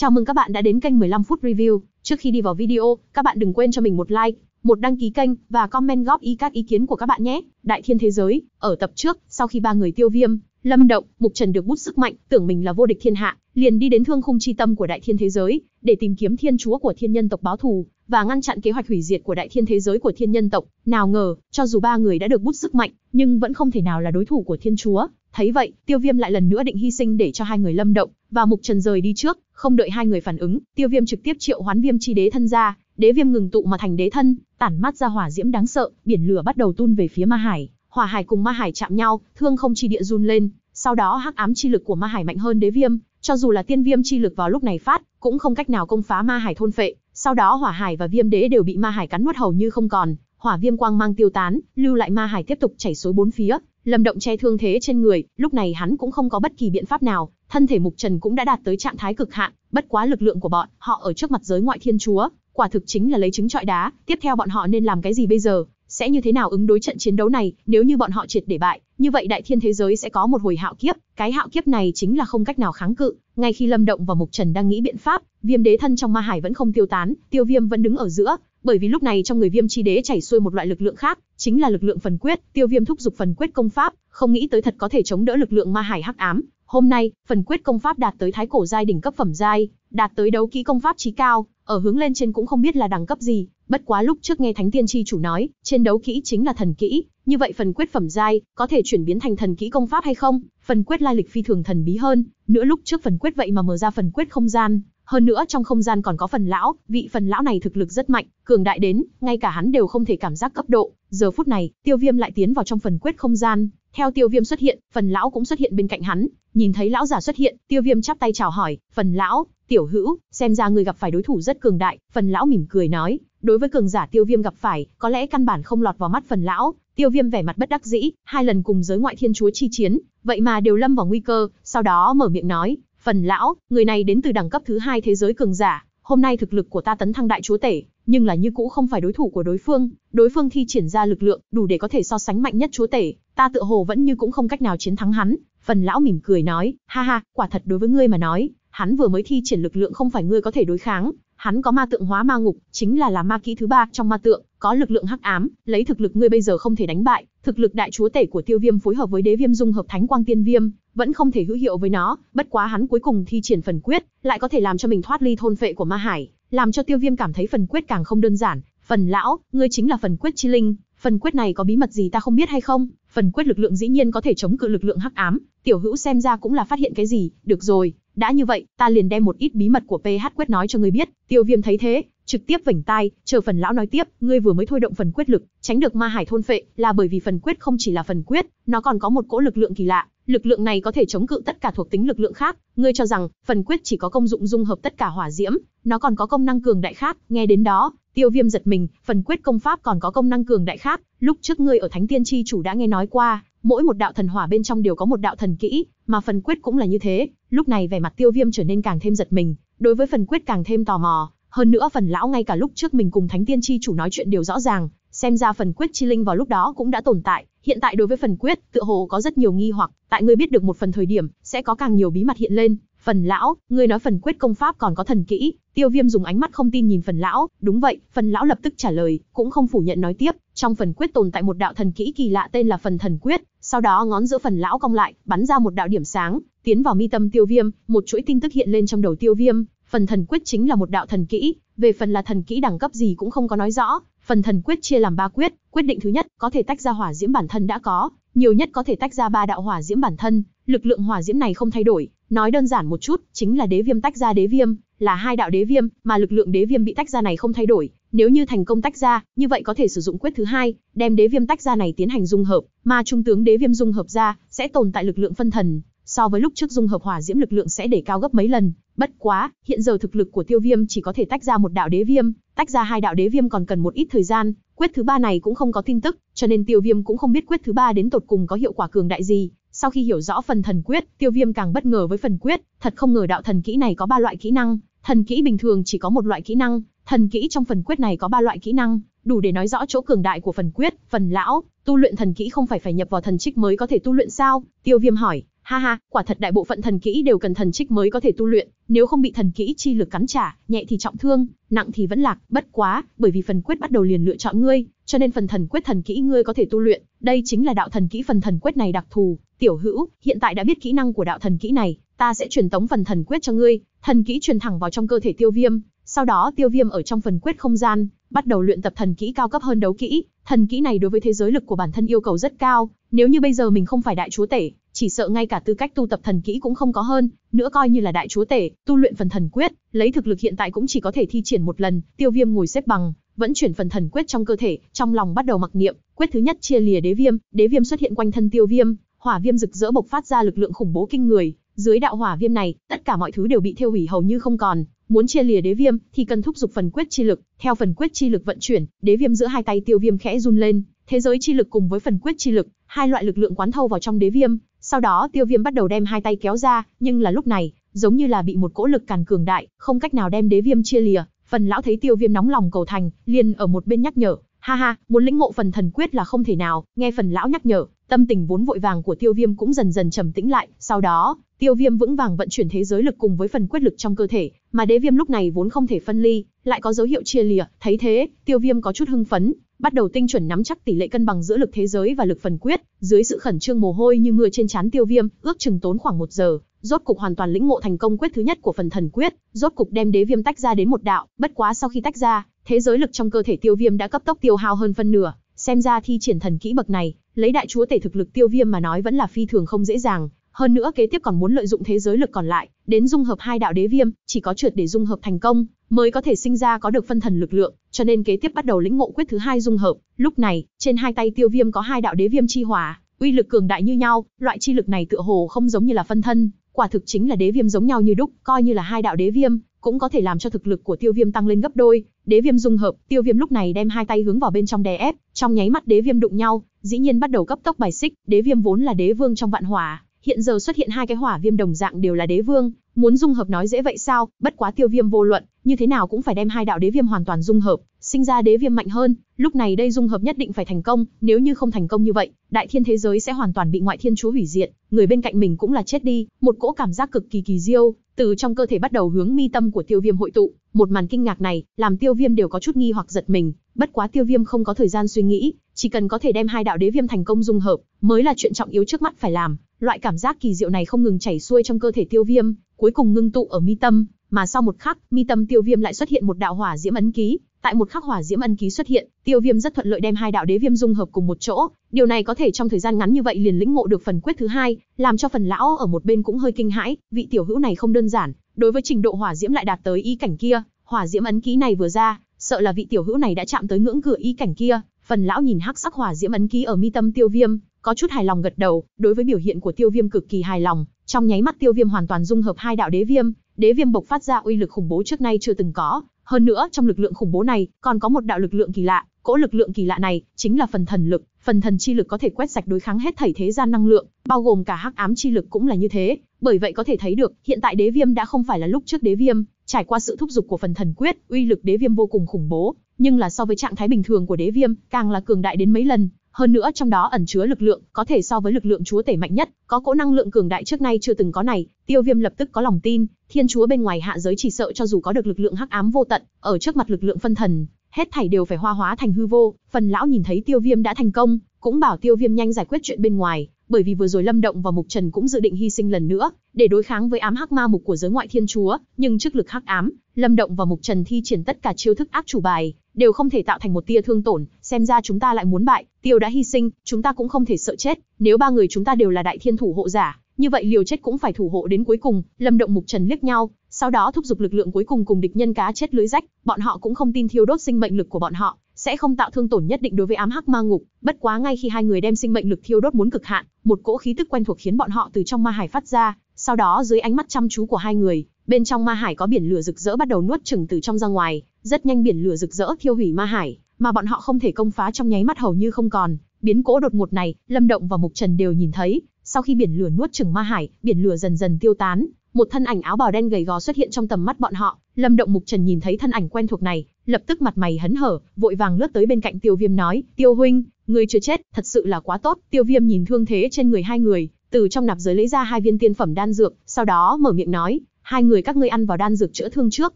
Chào mừng các bạn đã đến kênh 15 phút review. Trước khi đi vào video, các bạn đừng quên cho mình một like, một đăng ký kênh và comment góp ý các ý kiến của các bạn nhé. Đại thiên thế giới, ở tập trước, sau khi ba người tiêu viêm, lâm động, mục trần được bút sức mạnh, tưởng mình là vô địch thiên hạ, liền đi đến thương khung chi tâm của đại thiên thế giới, để tìm kiếm thiên chúa của thiên nhân tộc báo thù, và ngăn chặn kế hoạch hủy diệt của đại thiên thế giới của thiên nhân tộc. Nào ngờ, cho dù ba người đã được bút sức mạnh, nhưng vẫn không thể nào là đối thủ của thiên chúa, Thấy vậy, Tiêu Viêm lại lần nữa định hy sinh để cho hai người lâm động, và Mục Trần rời đi trước, không đợi hai người phản ứng, Tiêu Viêm trực tiếp triệu hoán Viêm Chi Đế thân ra, đế viêm ngừng tụ mà thành đế thân, tản mát ra hỏa diễm đáng sợ, biển lửa bắt đầu tuôn về phía Ma Hải, hỏa hải cùng Ma Hải chạm nhau, thương không chi địa run lên, sau đó hắc ám chi lực của Ma Hải mạnh hơn đế viêm, cho dù là tiên viêm chi lực vào lúc này phát, cũng không cách nào công phá Ma Hải thôn phệ, sau đó hỏa hải và viêm đế đều bị Ma Hải cắn nuốt hầu như không còn, hỏa viêm quang mang tiêu tán, lưu lại Ma Hải tiếp tục chảy xối bốn phía, Lâm Động che thương thế trên người, lúc này hắn cũng không có bất kỳ biện pháp nào, thân thể Mục Trần cũng đã đạt tới trạng thái cực hạn, bất quá lực lượng của bọn họ ở trước mặt giới ngoại thiên chúa, quả thực chính là lấy trứng trọi đá, tiếp theo bọn họ nên làm cái gì bây giờ, sẽ như thế nào ứng đối trận chiến đấu này, nếu như bọn họ triệt để bại, như vậy đại thiên thế giới sẽ có một hồi hạo kiếp, cái hạo kiếp này chính là không cách nào kháng cự, ngay khi Lâm Động và Mục Trần đang nghĩ biện pháp, Viêm Đế thân trong ma hải vẫn không tiêu tán, Tiêu Viêm vẫn đứng ở giữa, bởi vì lúc này trong người Viêm Chi Đế chảy xuôi một loại lực lượng khác, chính là lực lượng phần quyết, Tiêu Viêm thúc giục phần quyết công pháp, không nghĩ tới thật có thể chống đỡ lực lượng ma hải hắc ám. Hôm nay, phần quyết công pháp đạt tới thái cổ giai đỉnh cấp phẩm giai, đạt tới đấu kỹ công pháp chí cao, ở hướng lên trên cũng không biết là đẳng cấp gì, bất quá lúc trước nghe Thánh Tiên tri chủ nói, trên đấu kỹ chính là thần kỹ, như vậy phần quyết phẩm giai có thể chuyển biến thành thần kỹ công pháp hay không? Phần quyết lai lịch phi thường thần bí hơn, nữa lúc trước phần quyết vậy mà mở ra phần quyết không gian, hơn nữa trong không gian còn có phần lão, vị phần lão này thực lực rất mạnh, cường đại đến, ngay cả hắn đều không thể cảm giác cấp độ. Giờ phút này, tiêu viêm lại tiến vào trong phần quyết không gian. Theo tiêu viêm xuất hiện, phần lão cũng xuất hiện bên cạnh hắn. Nhìn thấy lão giả xuất hiện, tiêu viêm chắp tay chào hỏi, phần lão, tiểu hữu, xem ra người gặp phải đối thủ rất cường đại. Phần lão mỉm cười nói, đối với cường giả tiêu viêm gặp phải, có lẽ căn bản không lọt vào mắt phần lão. Tiêu viêm vẻ mặt bất đắc dĩ, hai lần cùng giới ngoại thiên chúa chi chiến, vậy mà đều lâm vào nguy cơ, sau đó mở miệng nói, Phần lão, người này đến từ đẳng cấp thứ hai thế giới cường giả, hôm nay thực lực của ta tấn thăng đại chúa tể, nhưng là như cũ không phải đối thủ của đối phương, đối phương thi triển ra lực lượng, đủ để có thể so sánh mạnh nhất chúa tể, ta tựa hồ vẫn như cũng không cách nào chiến thắng hắn. Phần lão mỉm cười nói, ha ha, quả thật đối với ngươi mà nói, hắn vừa mới thi triển lực lượng không phải ngươi có thể đối kháng, hắn có ma tượng hóa ma ngục, chính là là ma kỹ thứ ba trong ma tượng, có lực lượng hắc ám, lấy thực lực ngươi bây giờ không thể đánh bại, thực lực đại chúa tể của tiêu viêm phối hợp với đế viêm dung hợp thánh quang tiên viêm vẫn không thể hữu hiệu với nó bất quá hắn cuối cùng thi triển phần quyết lại có thể làm cho mình thoát ly thôn phệ của ma hải làm cho tiêu viêm cảm thấy phần quyết càng không đơn giản phần lão ngươi chính là phần quyết chi linh phần quyết này có bí mật gì ta không biết hay không phần quyết lực lượng dĩ nhiên có thể chống cự lực lượng hắc ám tiểu hữu xem ra cũng là phát hiện cái gì được rồi đã như vậy ta liền đem một ít bí mật của ph quyết nói cho ngươi biết tiêu viêm thấy thế trực tiếp vảnh tai, chờ phần lão nói tiếp, ngươi vừa mới thôi động phần quyết lực, tránh được ma hải thôn phệ, là bởi vì phần quyết không chỉ là phần quyết, nó còn có một cỗ lực lượng kỳ lạ, lực lượng này có thể chống cự tất cả thuộc tính lực lượng khác, ngươi cho rằng phần quyết chỉ có công dụng dung hợp tất cả hỏa diễm, nó còn có công năng cường đại khác, nghe đến đó, Tiêu Viêm giật mình, phần quyết công pháp còn có công năng cường đại khác, lúc trước ngươi ở Thánh Tiên chi chủ đã nghe nói qua, mỗi một đạo thần hỏa bên trong đều có một đạo thần kỹ, mà phần quyết cũng là như thế. Lúc này vẻ mặt Tiêu Viêm trở nên càng thêm giật mình, đối với phần quyết càng thêm tò mò, hơn nữa phần lão ngay cả lúc trước mình cùng thánh tiên chi chủ nói chuyện đều rõ ràng, xem ra phần quyết chi linh vào lúc đó cũng đã tồn tại. Hiện tại đối với phần quyết, tựa hồ có rất nhiều nghi hoặc, tại ngươi biết được một phần thời điểm, sẽ có càng nhiều bí mật hiện lên. Phần lão, ngươi nói phần quyết công pháp còn có thần kỹ, tiêu viêm dùng ánh mắt không tin nhìn phần lão, đúng vậy, phần lão lập tức trả lời, cũng không phủ nhận nói tiếp, trong phần quyết tồn tại một đạo thần kỹ kỳ lạ tên là phần thần quyết, sau đó ngón giữa phần lão cong lại, bắn ra một đạo điểm sáng, tiến vào mi tâm tiêu viêm, một chuỗi tin tức hiện lên trong đầu tiêu viêm, Phần thần quyết chính là một đạo thần kỹ, về phần là thần kỹ đẳng cấp gì cũng không có nói rõ, phần thần quyết chia làm ba quyết, quyết định thứ nhất có thể tách ra hỏa diễm bản thân đã có, nhiều nhất có thể tách ra ba đạo hỏa diễm bản thân, lực lượng hỏa diễm này không thay đổi, nói đơn giản một chút, chính là đế viêm tách ra đế viêm, là hai đạo đế viêm, mà lực lượng đế viêm bị tách ra này không thay đổi, nếu như thành công tách ra, như vậy có thể sử dụng quyết thứ hai, đem đế viêm tách ra này tiến hành dung hợp, mà trung tướng đế viêm dung hợp ra, sẽ tồn tại lực lượng phân thần, so với lúc trước dung hợp hỏa diễm lực lượng sẽ để cao gấp mấy lần, bất quá, hiện giờ thực lực của Tiêu Viêm chỉ có thể tách ra một đạo đế viêm, tách ra hai đạo đế viêm còn cần một ít thời gian, quyết thứ ba này cũng không có tin tức, cho nên Tiêu Viêm cũng không biết quyết thứ ba đến tột cùng có hiệu quả cường đại gì. Sau khi hiểu rõ phần thần quyết, Tiêu Viêm càng bất ngờ với phần quyết, thật không ngờ đạo thần kỹ này có ba loại kỹ năng, thần kỹ bình thường chỉ có một loại kỹ năng, thần kỹ trong phần quyết này có ba loại kỹ năng, đủ để nói rõ chỗ cường đại của phần quyết, phần lão, tu luyện thần kỹ không phải phải nhập vào thần trích mới có thể tu luyện sao? Tiêu Viêm hỏi. Ha ha, quả thật đại bộ phận thần kỹ đều cần thần trích mới có thể tu luyện, nếu không bị thần kỹ chi lực cắn trả, nhẹ thì trọng thương, nặng thì vẫn lạc, bất quá, bởi vì phần quyết bắt đầu liền lựa chọn ngươi, cho nên phần thần quyết thần kỹ ngươi có thể tu luyện, đây chính là đạo thần kỹ phần thần quyết này đặc thù, tiểu hữu, hiện tại đã biết kỹ năng của đạo thần kỹ này, ta sẽ truyền tống phần thần quyết cho ngươi, thần kỹ truyền thẳng vào trong cơ thể Tiêu Viêm, sau đó Tiêu Viêm ở trong phần quyết không gian, bắt đầu luyện tập thần kỹ cao cấp hơn đấu kỹ, thần kỹ này đối với thế giới lực của bản thân yêu cầu rất cao, nếu như bây giờ mình không phải đại chúa tể, chỉ sợ ngay cả tư cách tu tập thần kỹ cũng không có hơn, nữa coi như là đại chúa tể, tu luyện phần thần quyết, lấy thực lực hiện tại cũng chỉ có thể thi triển một lần, tiêu viêm ngồi xếp bằng, vẫn chuyển phần thần quyết trong cơ thể, trong lòng bắt đầu mặc niệm, quyết thứ nhất chia lìa đế viêm, đế viêm xuất hiện quanh thân tiêu viêm, hỏa viêm rực rỡ bộc phát ra lực lượng khủng bố kinh người, dưới đạo hỏa viêm này, tất cả mọi thứ đều bị thiêu hủy hầu như không còn, muốn chia lìa đế viêm thì cần thúc giục phần quyết chi lực, theo phần quyết chi lực vận chuyển, đế viêm giữa hai tay tiêu viêm khẽ run lên, thế giới chi lực cùng với phần quyết chi lực, hai loại lực lượng quán thâu vào trong đế viêm, sau đó tiêu viêm bắt đầu đem hai tay kéo ra, nhưng là lúc này, giống như là bị một cỗ lực càn cường đại, không cách nào đem đế viêm chia lìa. Phần lão thấy tiêu viêm nóng lòng cầu thành, liền ở một bên nhắc nhở, ha ha, muốn lĩnh ngộ phần thần quyết là không thể nào, nghe phần lão nhắc nhở, tâm tình vốn vội vàng của tiêu viêm cũng dần dần trầm tĩnh lại, sau đó, tiêu viêm vững vàng vận chuyển thế giới lực cùng với phần quyết lực trong cơ thể, mà đế viêm lúc này vốn không thể phân ly, lại có dấu hiệu chia lìa, thấy thế, tiêu viêm có chút hưng phấn, bắt đầu tinh chuẩn nắm chắc tỷ lệ cân bằng giữa lực thế giới và lực phần quyết, dưới sự khẩn trương mồ hôi như mưa trên trán Tiêu Viêm, ước chừng tốn khoảng một giờ, rốt cục hoàn toàn lĩnh ngộ thành công quyết thứ nhất của phần thần quyết, rốt cục đem đế viêm tách ra đến một đạo, bất quá sau khi tách ra, thế giới lực trong cơ thể Tiêu Viêm đã cấp tốc tiêu hao hơn phân nửa, xem ra thi triển thần kỹ bậc này, lấy đại chúa tể thực lực Tiêu Viêm mà nói vẫn là phi thường không dễ dàng, hơn nữa kế tiếp còn muốn lợi dụng thế giới lực còn lại, đến dung hợp hai đạo đế viêm, chỉ có trượt để dung hợp thành công mới có thể sinh ra có được phân thần lực lượng, cho nên kế tiếp bắt đầu lĩnh ngộ quyết thứ hai dung hợp. Lúc này, trên hai tay Tiêu Viêm có hai đạo đế viêm chi hỏa, uy lực cường đại như nhau, loại chi lực này tựa hồ không giống như là phân thân, quả thực chính là đế viêm giống nhau như đúc, coi như là hai đạo đế viêm, cũng có thể làm cho thực lực của Tiêu Viêm tăng lên gấp đôi. Đế viêm dung hợp, Tiêu Viêm lúc này đem hai tay hướng vào bên trong đè ép, trong nháy mắt đế viêm đụng nhau, dĩ nhiên bắt đầu cấp tốc bài xích, đế viêm vốn là đế vương trong vạn hỏa, hiện giờ xuất hiện hai cái hỏa viêm đồng dạng đều là đế vương, Muốn dung hợp nói dễ vậy sao, bất quá tiêu viêm vô luận, như thế nào cũng phải đem hai đạo đế viêm hoàn toàn dung hợp, sinh ra đế viêm mạnh hơn, lúc này đây dung hợp nhất định phải thành công, nếu như không thành công như vậy, đại thiên thế giới sẽ hoàn toàn bị ngoại thiên chúa hủy diệt, người bên cạnh mình cũng là chết đi, một cỗ cảm giác cực kỳ kỳ diêu, từ trong cơ thể bắt đầu hướng mi tâm của tiêu viêm hội tụ, một màn kinh ngạc này, làm tiêu viêm đều có chút nghi hoặc giật mình, bất quá tiêu viêm không có thời gian suy nghĩ, chỉ cần có thể đem hai đạo đế viêm thành công dung hợp, mới là chuyện trọng yếu trước mắt phải làm, loại cảm giác kỳ diệu này không ngừng chảy xuôi trong cơ thể tiêu viêm, cuối cùng ngưng tụ ở mi tâm, mà sau một khắc, mi tâm Tiêu Viêm lại xuất hiện một đạo hỏa diễm ấn ký, tại một khắc hỏa diễm ấn ký xuất hiện, Tiêu Viêm rất thuận lợi đem hai đạo đế viêm dung hợp cùng một chỗ, điều này có thể trong thời gian ngắn như vậy liền lĩnh ngộ được phần quyết thứ hai, làm cho phần lão ở một bên cũng hơi kinh hãi, vị tiểu hữu này không đơn giản, đối với trình độ hỏa diễm lại đạt tới ý cảnh kia, hỏa diễm ấn ký này vừa ra, sợ là vị tiểu hữu này đã chạm tới ngưỡng cửa ý cảnh kia, phần lão nhìn hắc sắc hỏa diễm ấn ký ở mi tâm Tiêu Viêm, có chút hài lòng gật đầu, đối với biểu hiện của Tiêu Viêm cực kỳ hài lòng, trong nháy mắt Tiêu Viêm hoàn toàn dung hợp hai đạo đế viêm, đế viêm bộc phát ra uy lực khủng bố trước nay chưa từng có, hơn nữa trong lực lượng khủng bố này còn có một đạo lực lượng kỳ lạ, cỗ lực lượng kỳ lạ này chính là phần thần lực, phần thần chi lực có thể quét sạch đối kháng hết thảy thế gian năng lượng, bao gồm cả hắc ám chi lực cũng là như thế, bởi vậy có thể thấy được, hiện tại đế viêm đã không phải là lúc trước đế viêm, trải qua sự thúc giục của phần thần quyết, uy lực đế viêm vô cùng khủng bố, nhưng là so với trạng thái bình thường của đế viêm, càng là cường đại đến mấy lần, hơn nữa trong đó ẩn chứa lực lượng có thể so với lực lượng chúa tể mạnh nhất, có cỗ năng lượng cường đại trước nay chưa từng có này, Tiêu Viêm lập tức có lòng tin, thiên chúa bên ngoài hạ giới chỉ sợ cho dù có được lực lượng hắc ám vô tận, ở trước mặt lực lượng phân thần, hết thảy đều phải hoa hóa thành hư vô, phần lão nhìn thấy Tiêu Viêm đã thành công, cũng bảo Tiêu Viêm nhanh giải quyết chuyện bên ngoài, bởi vì vừa rồi Lâm Động và Mục Trần cũng dự định hy sinh lần nữa để đối kháng với ám hắc ma mục của giới ngoại thiên chúa, nhưng trước lực hắc ám, Lâm Động và Mục Trần thi triển tất cả chiêu thức ác chủ bài, đều không thể tạo thành một tia thương tổn, xem ra chúng ta lại muốn bại, Tiêu đã hy sinh, chúng ta cũng không thể sợ chết, nếu ba người chúng ta đều là đại thiên thủ hộ giả, như vậy liều chết cũng phải thủ hộ đến cuối cùng, Lâm Động Mục Trần liếc nhau, sau đó thúc giục lực lượng cuối cùng cùng địch nhân cá chết lưới rách, bọn họ cũng không tin thiêu đốt sinh mệnh lực của bọn họ sẽ không tạo thương tổn nhất định đối với ám hắc ma ngục, bất quá ngay khi hai người đem sinh mệnh lực thiêu đốt muốn cực hạn, một cỗ khí tức quen thuộc khiến bọn họ từ trong ma hải phát ra, sau đó dưới ánh mắt chăm chú của hai người, bên trong ma hải có biển lửa rực rỡ bắt đầu nuốt chửng từ trong ra ngoài, rất nhanh biển lửa rực rỡ thiêu hủy ma hải, mà bọn họ không thể công phá trong nháy mắt hầu như không còn, biến cố đột ngột này, Lâm Động và Mục Trần đều nhìn thấy, sau khi biển lửa nuốt chừng ma hải, biển lửa dần dần tiêu tán, một thân ảnh áo bào đen gầy gò xuất hiện trong tầm mắt bọn họ, Lâm Động Mục Trần nhìn thấy thân ảnh quen thuộc này, lập tức mặt mày hấn hở, vội vàng lướt tới bên cạnh Tiêu Viêm nói, "Tiêu huynh, người chưa chết, thật sự là quá tốt." Tiêu Viêm nhìn thương thế trên người hai người, từ trong nạp giới lấy ra hai viên tiên phẩm đan dược, sau đó mở miệng nói, Hai người các ngươi ăn vào đan dược chữa thương trước,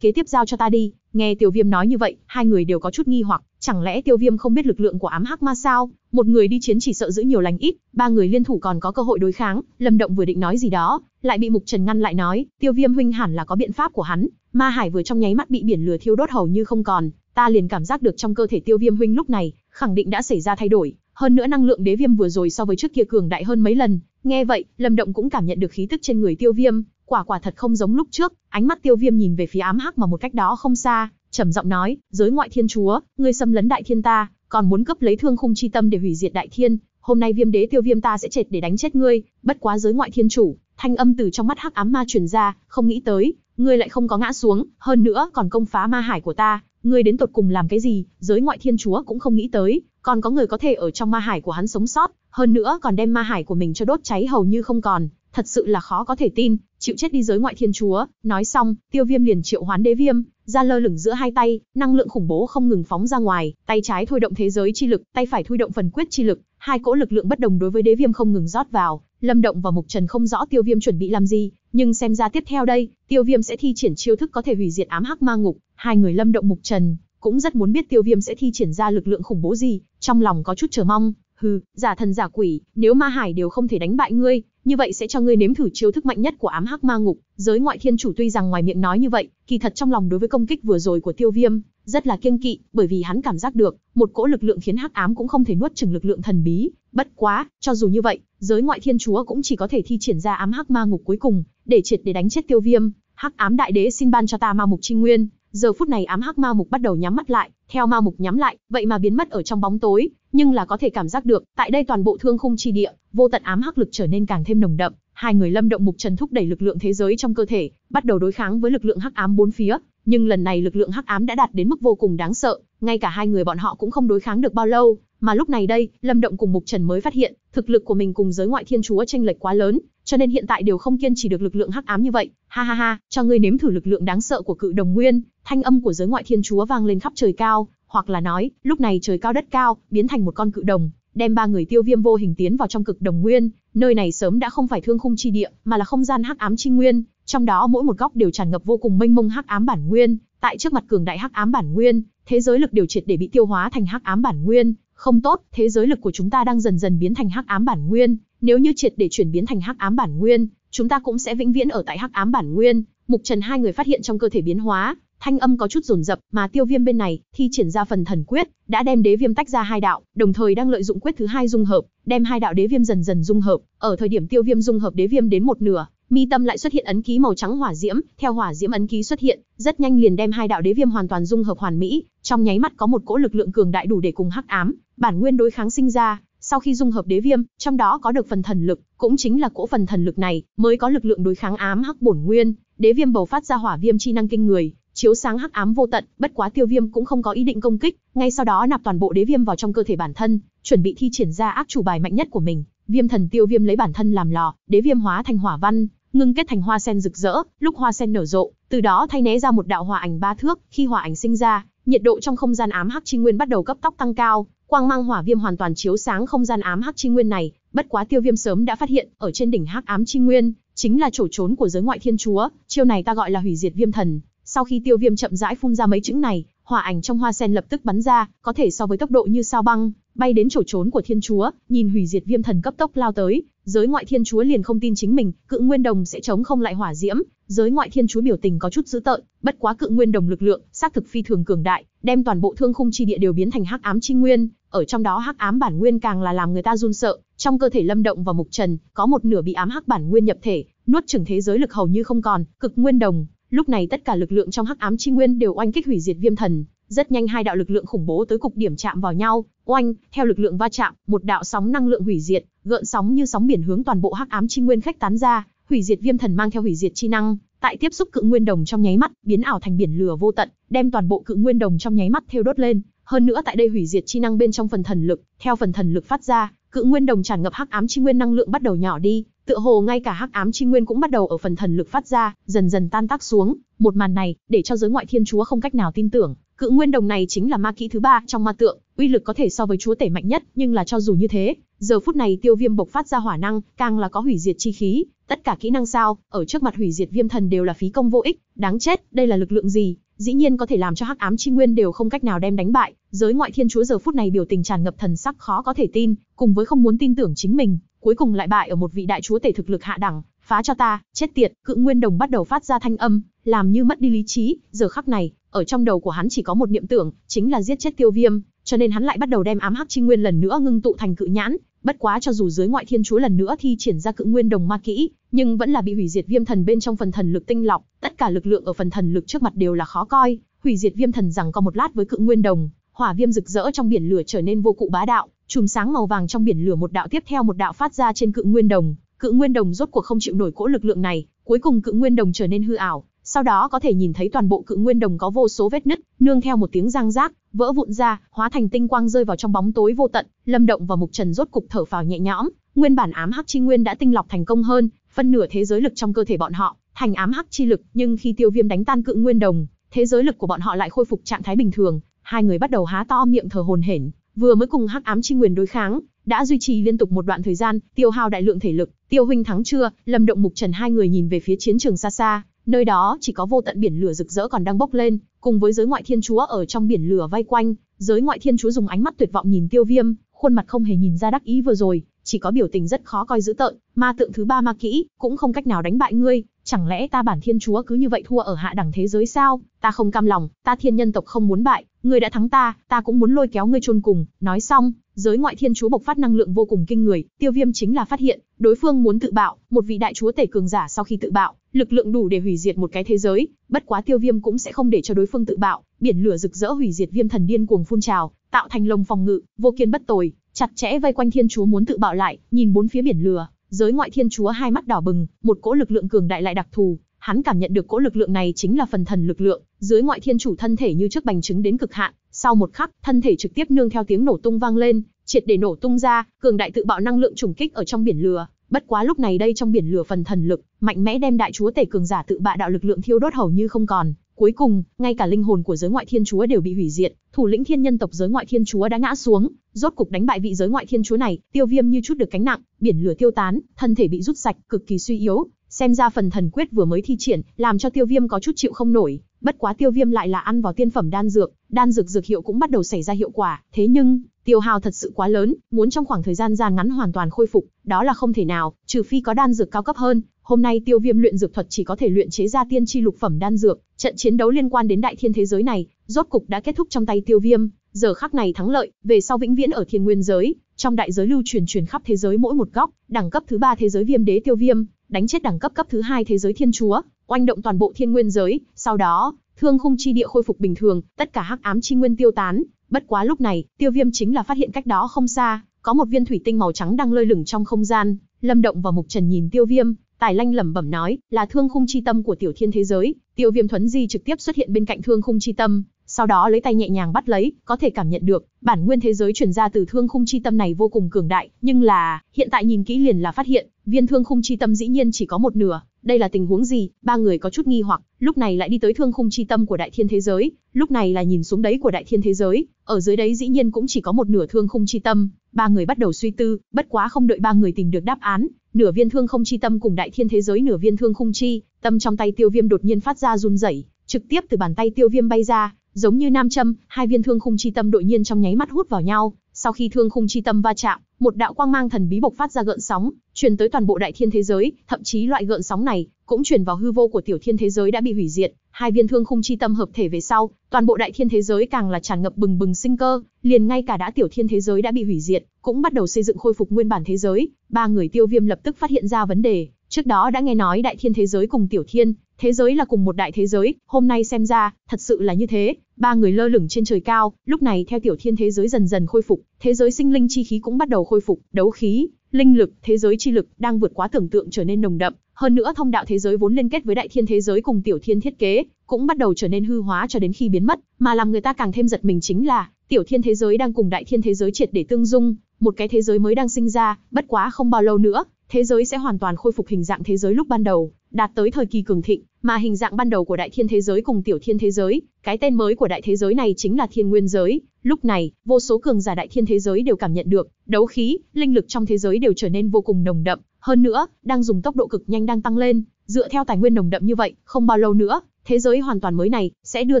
kế tiếp giao cho ta đi. Nghe Tiêu Viêm nói như vậy, hai người đều có chút nghi hoặc, chẳng lẽ Tiêu Viêm không biết lực lượng của ám hắc ma sao? Một người đi chiến chỉ sợ giữ nhiều lành ít, ba người liên thủ còn có cơ hội đối kháng. Lâm Động vừa định nói gì đó, lại bị Mục Trần ngăn lại nói, Tiêu Viêm huynh hẳn là có biện pháp của hắn. Ma Hải vừa trong nháy mắt bị biển lửa thiêu đốt hầu như không còn, ta liền cảm giác được trong cơ thể Tiêu Viêm huynh lúc này khẳng định đã xảy ra thay đổi, hơn nữa năng lượng đế viêm vừa rồi so với trước kia cường đại hơn mấy lần. Nghe vậy, Lâm Động cũng cảm nhận được khí tức trên người Tiêu Viêm, quả quả thật không giống lúc trước, ánh mắt tiêu viêm nhìn về phía ám hắc mà một cách đó không xa, trầm giọng nói, giới ngoại thiên chúa, ngươi xâm lấn đại thiên ta, còn muốn cấp lấy thương khung chi tâm để hủy diệt đại thiên, hôm nay viêm đế tiêu viêm ta sẽ triệt để đánh chết ngươi, bất quá giới ngoại thiên chủ, thanh âm từ trong mắt hắc ám ma truyền ra, không nghĩ tới, ngươi lại không có ngã xuống, hơn nữa còn công phá ma hải của ta, ngươi đến tột cùng làm cái gì, giới ngoại thiên chúa cũng không nghĩ tới, còn có người có thể ở trong ma hải của hắn sống sót, hơn nữa còn đem ma hải của mình cho đốt cháy hầu như không còn, thật sự là khó có thể tin, chịu chết đi giới ngoại thiên chúa, nói xong, tiêu viêm liền triệu hoán đế viêm, ra lơ lửng giữa hai tay, năng lượng khủng bố không ngừng phóng ra ngoài, tay trái thôi động thế giới chi lực, tay phải thôi động phần quyết chi lực, hai cỗ lực lượng bất đồng đối với đế viêm không ngừng rót vào, Lâm Động và Mục Trần không rõ Tiêu Viêm chuẩn bị làm gì, nhưng xem ra tiếp theo đây, Tiêu Viêm sẽ thi triển chiêu thức có thể hủy diệt ám hắc ma ngục, hai người Lâm Động Mục Trần cũng rất muốn biết Tiêu Viêm sẽ thi triển ra lực lượng khủng bố gì, trong lòng có chút chờ mong, hừ, giả thần giả quỷ, nếu ma hải đều không thể đánh bại ngươi, như vậy sẽ cho ngươi nếm thử chiêu thức mạnh nhất của ám hắc ma ngục. Giới ngoại thiên chủ tuy rằng ngoài miệng nói như vậy, kỳ thật trong lòng đối với công kích vừa rồi của tiêu viêm, rất là kiêng kỵ, bởi vì hắn cảm giác được, một cỗ lực lượng khiến hắc ám cũng không thể nuốt chửng lực lượng thần bí. Bất quá, cho dù như vậy, giới ngoại thiên chúa cũng chỉ có thể thi triển ra ám hắc ma ngục cuối cùng, để triệt để đánh chết tiêu viêm. Hắc ám đại đế xin ban cho ta ma mục chi nguyên, Giờ phút này ám hắc ma mục bắt đầu nhắm mắt lại, theo ma mục nhắm lại, vậy mà biến mất ở trong bóng tối, nhưng là có thể cảm giác được, tại đây toàn bộ thương khung chi địa, vô tận ám hắc lực trở nên càng thêm nồng đậm, hai người lâm động mục trần thúc đẩy lực lượng thế giới trong cơ thể, bắt đầu đối kháng với lực lượng hắc ám bốn phía, nhưng lần này lực lượng hắc ám đã đạt đến mức vô cùng đáng sợ, ngay cả hai người bọn họ cũng không đối kháng được bao lâu, mà lúc này đây, Lâm Động cùng Mục Trần mới phát hiện, thực lực của mình cùng giới ngoại thiên chúa chênh lệch quá lớn, cho nên hiện tại đều không kiên trì được lực lượng hắc ám như vậy. Ha ha ha, cho ngươi nếm thử lực lượng đáng sợ của cự đồng nguyên, thanh âm của giới ngoại thiên chúa vang lên khắp trời cao, hoặc là nói, lúc này trời cao đất cao, biến thành một con cự đồng, đem ba người tiêu viêm vô hình tiến vào trong cực đồng nguyên, nơi này sớm đã không phải thương khung chi địa, mà là không gian hắc ám chi nguyên, trong đó mỗi một góc đều tràn ngập vô cùng mênh mông hắc ám bản nguyên, tại trước mặt cường đại hắc ám bản nguyên, thế giới lực đều triệt để bị tiêu hóa thành hắc ám bản nguyên, không tốt, thế giới lực của chúng ta đang dần dần biến thành hắc ám bản nguyên, nếu như triệt để chuyển biến thành hắc ám bản nguyên, chúng ta cũng sẽ vĩnh viễn ở tại hắc ám bản nguyên. Mục Trần hai người phát hiện trong cơ thể biến hóa, thanh âm có chút rồn rập, mà Tiêu Viêm bên này thi triển ra phần thần quyết, đã đem đế viêm tách ra hai đạo, đồng thời đang lợi dụng quyết thứ hai dung hợp, đem hai đạo đế viêm dần dần dung hợp. Ở thời điểm Tiêu Viêm dung hợp đế viêm đến một nửa, mi tâm lại xuất hiện ấn ký màu trắng hỏa diễm, theo hỏa diễm ấn ký xuất hiện, rất nhanh liền đem hai đạo đế viêm hoàn toàn dung hợp hoàn mỹ, trong nháy mắt có một cỗ lực lượng cường đại đủ để cùng hắc ám, bản nguyên đối kháng sinh ra, sau khi dung hợp đế viêm, trong đó có được phần thần lực, cũng chính là cỗ phần thần lực này mới có lực lượng đối kháng ám hắc bổn nguyên, đế viêm bầu phát ra hỏa viêm chi năng kinh người, chiếu sáng hắc ám vô tận, bất quá Tiêu Viêm cũng không có ý định công kích, ngay sau đó nạp toàn bộ đế viêm vào trong cơ thể bản thân, chuẩn bị thi triển ra ác chủ bài mạnh nhất của mình. Viêm thần Tiêu Viêm lấy bản thân làm lò, đế viêm hóa thành hỏa văn, ngưng kết thành hoa sen rực rỡ, lúc hoa sen nở rộ, từ đó thay né ra một đạo hỏa ảnh ba thước, khi hỏa ảnh sinh ra, nhiệt độ trong không gian ám hắc chi nguyên bắt đầu cấp tốc tăng cao, quang mang hỏa viêm hoàn toàn chiếu sáng không gian ám hắc chi nguyên này, bất quá Tiêu Viêm sớm đã phát hiện, ở trên đỉnh hắc ám chi nguyên, chính là chỗ trốn của giới ngoại thiên chúa, chiêu này ta gọi là hủy diệt viêm thần. Sau khi Tiêu Viêm chậm rãi phun ra mấy chữ này, hỏa ảnh trong hoa sen lập tức bắn ra, có thể so với tốc độ như sao băng, bay đến chỗ trốn của thiên chúa, nhìn hủy diệt viêm thần cấp tốc lao tới, giới ngoại thiên chúa liền không tin chính mình, cự nguyên đồng sẽ chống không lại hỏa diễm, giới ngoại thiên chúa biểu tình có chút dữ tợn, bất quá cự nguyên đồng lực lượng, xác thực phi thường cường đại, đem toàn bộ thương khung chi địa đều biến thành hắc ám chi nguyên, ở trong đó hắc ám bản nguyên càng là làm người ta run sợ, trong cơ thể Lâm Động và Mục Trần, có một nửa bị ám hắc bản nguyên nhập thể, nuốt chửng thế giới lực hầu như không còn, cực nguyên đồng, lúc này tất cả lực lượng trong hắc ám chi nguyên đều oanh kích hủy diệt viêm thần, rất nhanh hai đạo lực lượng khủng bố tới cục điểm chạm vào nhau, oanh, theo lực lượng va chạm, một đạo sóng năng lượng hủy diệt, gợn sóng như sóng biển hướng toàn bộ hắc ám chi nguyên khách tán ra, hủy diệt viêm thần mang theo hủy diệt chi năng, tại tiếp xúc cự nguyên đồng trong nháy mắt, biến ảo thành biển lửa vô tận, đem toàn bộ cự nguyên đồng trong nháy mắt theo đốt lên, hơn nữa tại đây hủy diệt chi năng bên trong phần thần lực, theo phần thần lực phát ra, cự nguyên đồng tràn ngập hắc ám chi nguyên năng lượng bắt đầu nhỏ đi, tựa hồ ngay cả hắc ám chi nguyên cũng bắt đầu ở phần thần lực phát ra, dần dần tan tác xuống, một màn này, để cho giới ngoại thiên chúa không cách nào tin tưởng, Cự nguyên đồng này chính là ma kỹ thứ ba trong ma tượng, uy lực có thể so với chúa tể mạnh nhất, nhưng là cho dù như thế, giờ phút này Tiêu Viêm bộc phát ra hỏa năng, càng là có hủy diệt chi khí, tất cả kỹ năng sao, ở trước mặt hủy diệt viêm thần đều là phí công vô ích, đáng chết, đây là lực lượng gì? Dĩ nhiên có thể làm cho Hắc Ám Chi Nguyên đều không cách nào đem đánh bại, giới ngoại thiên chúa giờ phút này biểu tình tràn ngập thần sắc khó có thể tin, cùng với không muốn tin tưởng chính mình, cuối cùng lại bại ở một vị đại chúa tể thực lực hạ đẳng, phá cho ta, chết tiệt, cự nguyên đồng bắt đầu phát ra thanh âm, làm như mất đi lý trí, giờ khắc này, ở trong đầu của hắn chỉ có một niệm tưởng, chính là giết chết tiêu viêm, cho nên hắn lại bắt đầu đem ám hắc chi nguyên lần nữa ngưng tụ thành cự nhãn, bất quá cho dù dưới ngoại thiên chúa lần nữa thi triển ra cự nguyên đồng ma kỹ, nhưng vẫn là bị hủy diệt viêm thần bên trong phần thần lực tinh lọc, tất cả lực lượng ở phần thần lực trước mặt đều là khó coi, hủy diệt viêm thần rằng có một lát với cự nguyên đồng, hỏa viêm rực rỡ trong biển lửa trở nên vô cụ bá đạo, chùm sáng màu vàng trong biển lửa một đạo tiếp theo một đạo phát ra trên cự nguyên đồng, Cự Nguyên Đồng rốt cuộc không chịu nổi cỗ lực lượng này, cuối cùng Cự Nguyên Đồng trở nên hư ảo, sau đó có thể nhìn thấy toàn bộ Cự Nguyên Đồng có vô số vết nứt, nương theo một tiếng răng rác, vỡ vụn ra, hóa thành tinh quang rơi vào trong bóng tối vô tận, Lâm Động và Mục Trần rốt cục thở phào nhẹ nhõm, nguyên bản ám hắc chi nguyên đã tinh lọc thành công hơn, phân nửa thế giới lực trong cơ thể bọn họ thành ám hắc chi lực, nhưng khi Tiêu Viêm đánh tan Cự Nguyên Đồng, thế giới lực của bọn họ lại khôi phục trạng thái bình thường, hai người bắt đầu há to miệng thở hồn hển, vừa mới cùng hắc ám chi nguyên đối kháng, đã duy trì liên tục một đoạn thời gian, tiêu hao đại lượng thể lực, tiêu huynh thắng chưa, Lâm Động Mục Trần hai người nhìn về phía chiến trường xa xa, nơi đó chỉ có vô tận biển lửa rực rỡ còn đang bốc lên, cùng với giới ngoại thiên chúa ở trong biển lửa vây quanh, giới ngoại thiên chúa dùng ánh mắt tuyệt vọng nhìn Tiêu Viêm, khuôn mặt không hề nhìn ra đắc ý vừa rồi, chỉ có biểu tình rất khó coi dữ tợn, ma tượng thứ ba ma kỹ, cũng không cách nào đánh bại ngươi, chẳng lẽ ta bản thiên chúa cứ như vậy thua ở hạ đẳng thế giới sao? Ta không cam lòng, ta thiên nhân tộc không muốn bại, ngươi đã thắng ta, ta cũng muốn lôi kéo ngươi chôn cùng, nói xong, Giới ngoại thiên chúa bộc phát năng lượng vô cùng kinh người, Tiêu Viêm chính là phát hiện, đối phương muốn tự bạo, một vị đại chúa tể cường giả sau khi tự bạo, lực lượng đủ để hủy diệt một cái thế giới, bất quá Tiêu Viêm cũng sẽ không để cho đối phương tự bạo, biển lửa rực rỡ hủy diệt viêm thần điên cuồng phun trào, tạo thành lồng phòng ngự, vô kiên bất tồi, chặt chẽ vây quanh thiên chúa muốn tự bạo lại, nhìn bốn phía biển lửa, giới ngoại thiên chúa hai mắt đỏ bừng, một cỗ lực lượng cường đại lại đặc thù, Hắn cảm nhận được cỗ lực lượng này chính là phần thần lực lượng, dưới ngoại thiên chủ thân thể như trước bành trứng đến cực hạn, sau một khắc, thân thể trực tiếp nương theo tiếng nổ tung vang lên, triệt để nổ tung ra, cường đại tự bạo năng lượng trùng kích ở trong biển lửa, bất quá lúc này đây trong biển lửa phần thần lực, mạnh mẽ đem đại chúa tể cường giả tự bạ đạo lực lượng thiêu đốt hầu như không còn, cuối cùng, ngay cả linh hồn của giới ngoại thiên chúa đều bị hủy diệt, thủ lĩnh thiên nhân tộc giới ngoại thiên chúa đã ngã xuống, rốt cục đánh bại vị giới ngoại thiên chúa này, tiêu viêm như chút được cánh nặng, biển lửa tiêu tán, thân thể bị rút sạch, cực kỳ suy yếu, Xem ra phần thần quyết vừa mới thi triển, làm cho tiêu viêm có chút chịu không nổi, bất quá tiêu viêm lại là ăn vào tiên phẩm đan dược, đan dược dược hiệu cũng bắt đầu xảy ra hiệu quả, thế nhưng, tiêu hao thật sự quá lớn, muốn trong khoảng thời gian gian ngắn hoàn toàn khôi phục, đó là không thể nào, trừ phi có đan dược cao cấp hơn. Hôm nay Tiêu Viêm luyện dược thuật chỉ có thể luyện chế ra tiên chi lục phẩm đan dược, trận chiến đấu liên quan đến đại thiên thế giới này, rốt cục đã kết thúc trong tay Tiêu Viêm, giờ khắc này thắng lợi, về sau vĩnh viễn ở thiên nguyên giới, trong đại giới lưu truyền truyền khắp thế giới mỗi một góc, đẳng cấp thứ ba thế giới Viêm Đế Tiêu Viêm, đánh chết đẳng cấp cấp thứ hai thế giới thiên chúa, oanh động toàn bộ thiên nguyên giới, sau đó, thương khung chi địa khôi phục bình thường, tất cả hắc ám chi nguyên tiêu tán, bất quá lúc này, Tiêu Viêm chính là phát hiện cách đó không xa, có một viên thủy tinh màu trắng đang lơi lửng trong không gian, Lâm Động và Mục Trần nhìn Tiêu Viêm, Tài Lanh lẩm bẩm nói, là thương khung chi tâm của tiểu thiên thế giới, Tiêu Viêm thuấn di trực tiếp xuất hiện bên cạnh thương khung chi tâm, sau đó lấy tay nhẹ nhàng bắt lấy, có thể cảm nhận được, bản nguyên thế giới truyền ra từ thương khung chi tâm này vô cùng cường đại, nhưng là, hiện tại nhìn kỹ liền là phát hiện, viên thương khung chi tâm dĩ nhiên chỉ có một nửa, đây là tình huống gì, ba người có chút nghi hoặc, lúc này lại đi tới thương khung chi tâm của đại thiên thế giới, lúc này là nhìn xuống đấy của đại thiên thế giới, ở dưới đấy dĩ nhiên cũng chỉ có một nửa thương khung chi tâm, ba người bắt đầu suy tư, bất quá không đợi ba người tìm được đáp án, nửa viên thương không chi tâm cùng đại thiên thế giới nửa viên thương khung chi, tâm trong tay tiêu viêm đột nhiên phát ra run rẩy trực tiếp từ bàn tay tiêu viêm bay ra, Giống như nam châm, hai viên thương khung chi tâm đột nhiên trong nháy mắt hút vào nhau, sau khi thương khung chi tâm va chạm, một đạo quang mang thần bí bộc phát ra gợn sóng, truyền tới toàn bộ đại thiên thế giới, thậm chí loại gợn sóng này cũng truyền vào hư vô của tiểu thiên thế giới đã bị hủy diệt, hai viên thương khung chi tâm hợp thể về sau, toàn bộ đại thiên thế giới càng là tràn ngập bừng bừng sinh cơ, liền ngay cả đã tiểu thiên thế giới đã bị hủy diệt, cũng bắt đầu xây dựng khôi phục nguyên bản thế giới, ba người Tiêu Viêm lập tức phát hiện ra vấn đề, trước đó đã nghe nói đại thiên thế giới cùng tiểu thiên thế giới là cùng một đại thế giới, hôm nay xem ra, thật sự là như thế, ba người lơ lửng trên trời cao, lúc này theo tiểu thiên thế giới dần dần khôi phục, thế giới sinh linh chi khí cũng bắt đầu khôi phục, đấu khí, linh lực, thế giới chi lực đang vượt quá tưởng tượng trở nên nồng đậm, hơn nữa thông đạo thế giới vốn liên kết với đại thiên thế giới cùng tiểu thiên thiết kế, cũng bắt đầu trở nên hư hóa cho đến khi biến mất, mà làm người ta càng thêm giật mình chính là, tiểu thiên thế giới đang cùng đại thiên thế giới triệt để tương dung, một cái thế giới mới đang sinh ra, bất quá không bao lâu nữa, thế giới sẽ hoàn toàn khôi phục hình dạng thế giới lúc ban đầu đạt tới thời kỳ cường thịnh, mà hình dạng ban đầu của đại thiên thế giới cùng tiểu thiên thế giới, cái tên mới của đại thế giới này chính là thiên nguyên giới. Lúc này, vô số cường giả đại thiên thế giới đều cảm nhận được, đấu khí, linh lực trong thế giới đều trở nên vô cùng nồng đậm, hơn nữa, đang dùng tốc độ cực nhanh đang tăng lên, dựa theo tài nguyên nồng đậm như vậy, không bao lâu nữa, thế giới hoàn toàn mới này sẽ đưa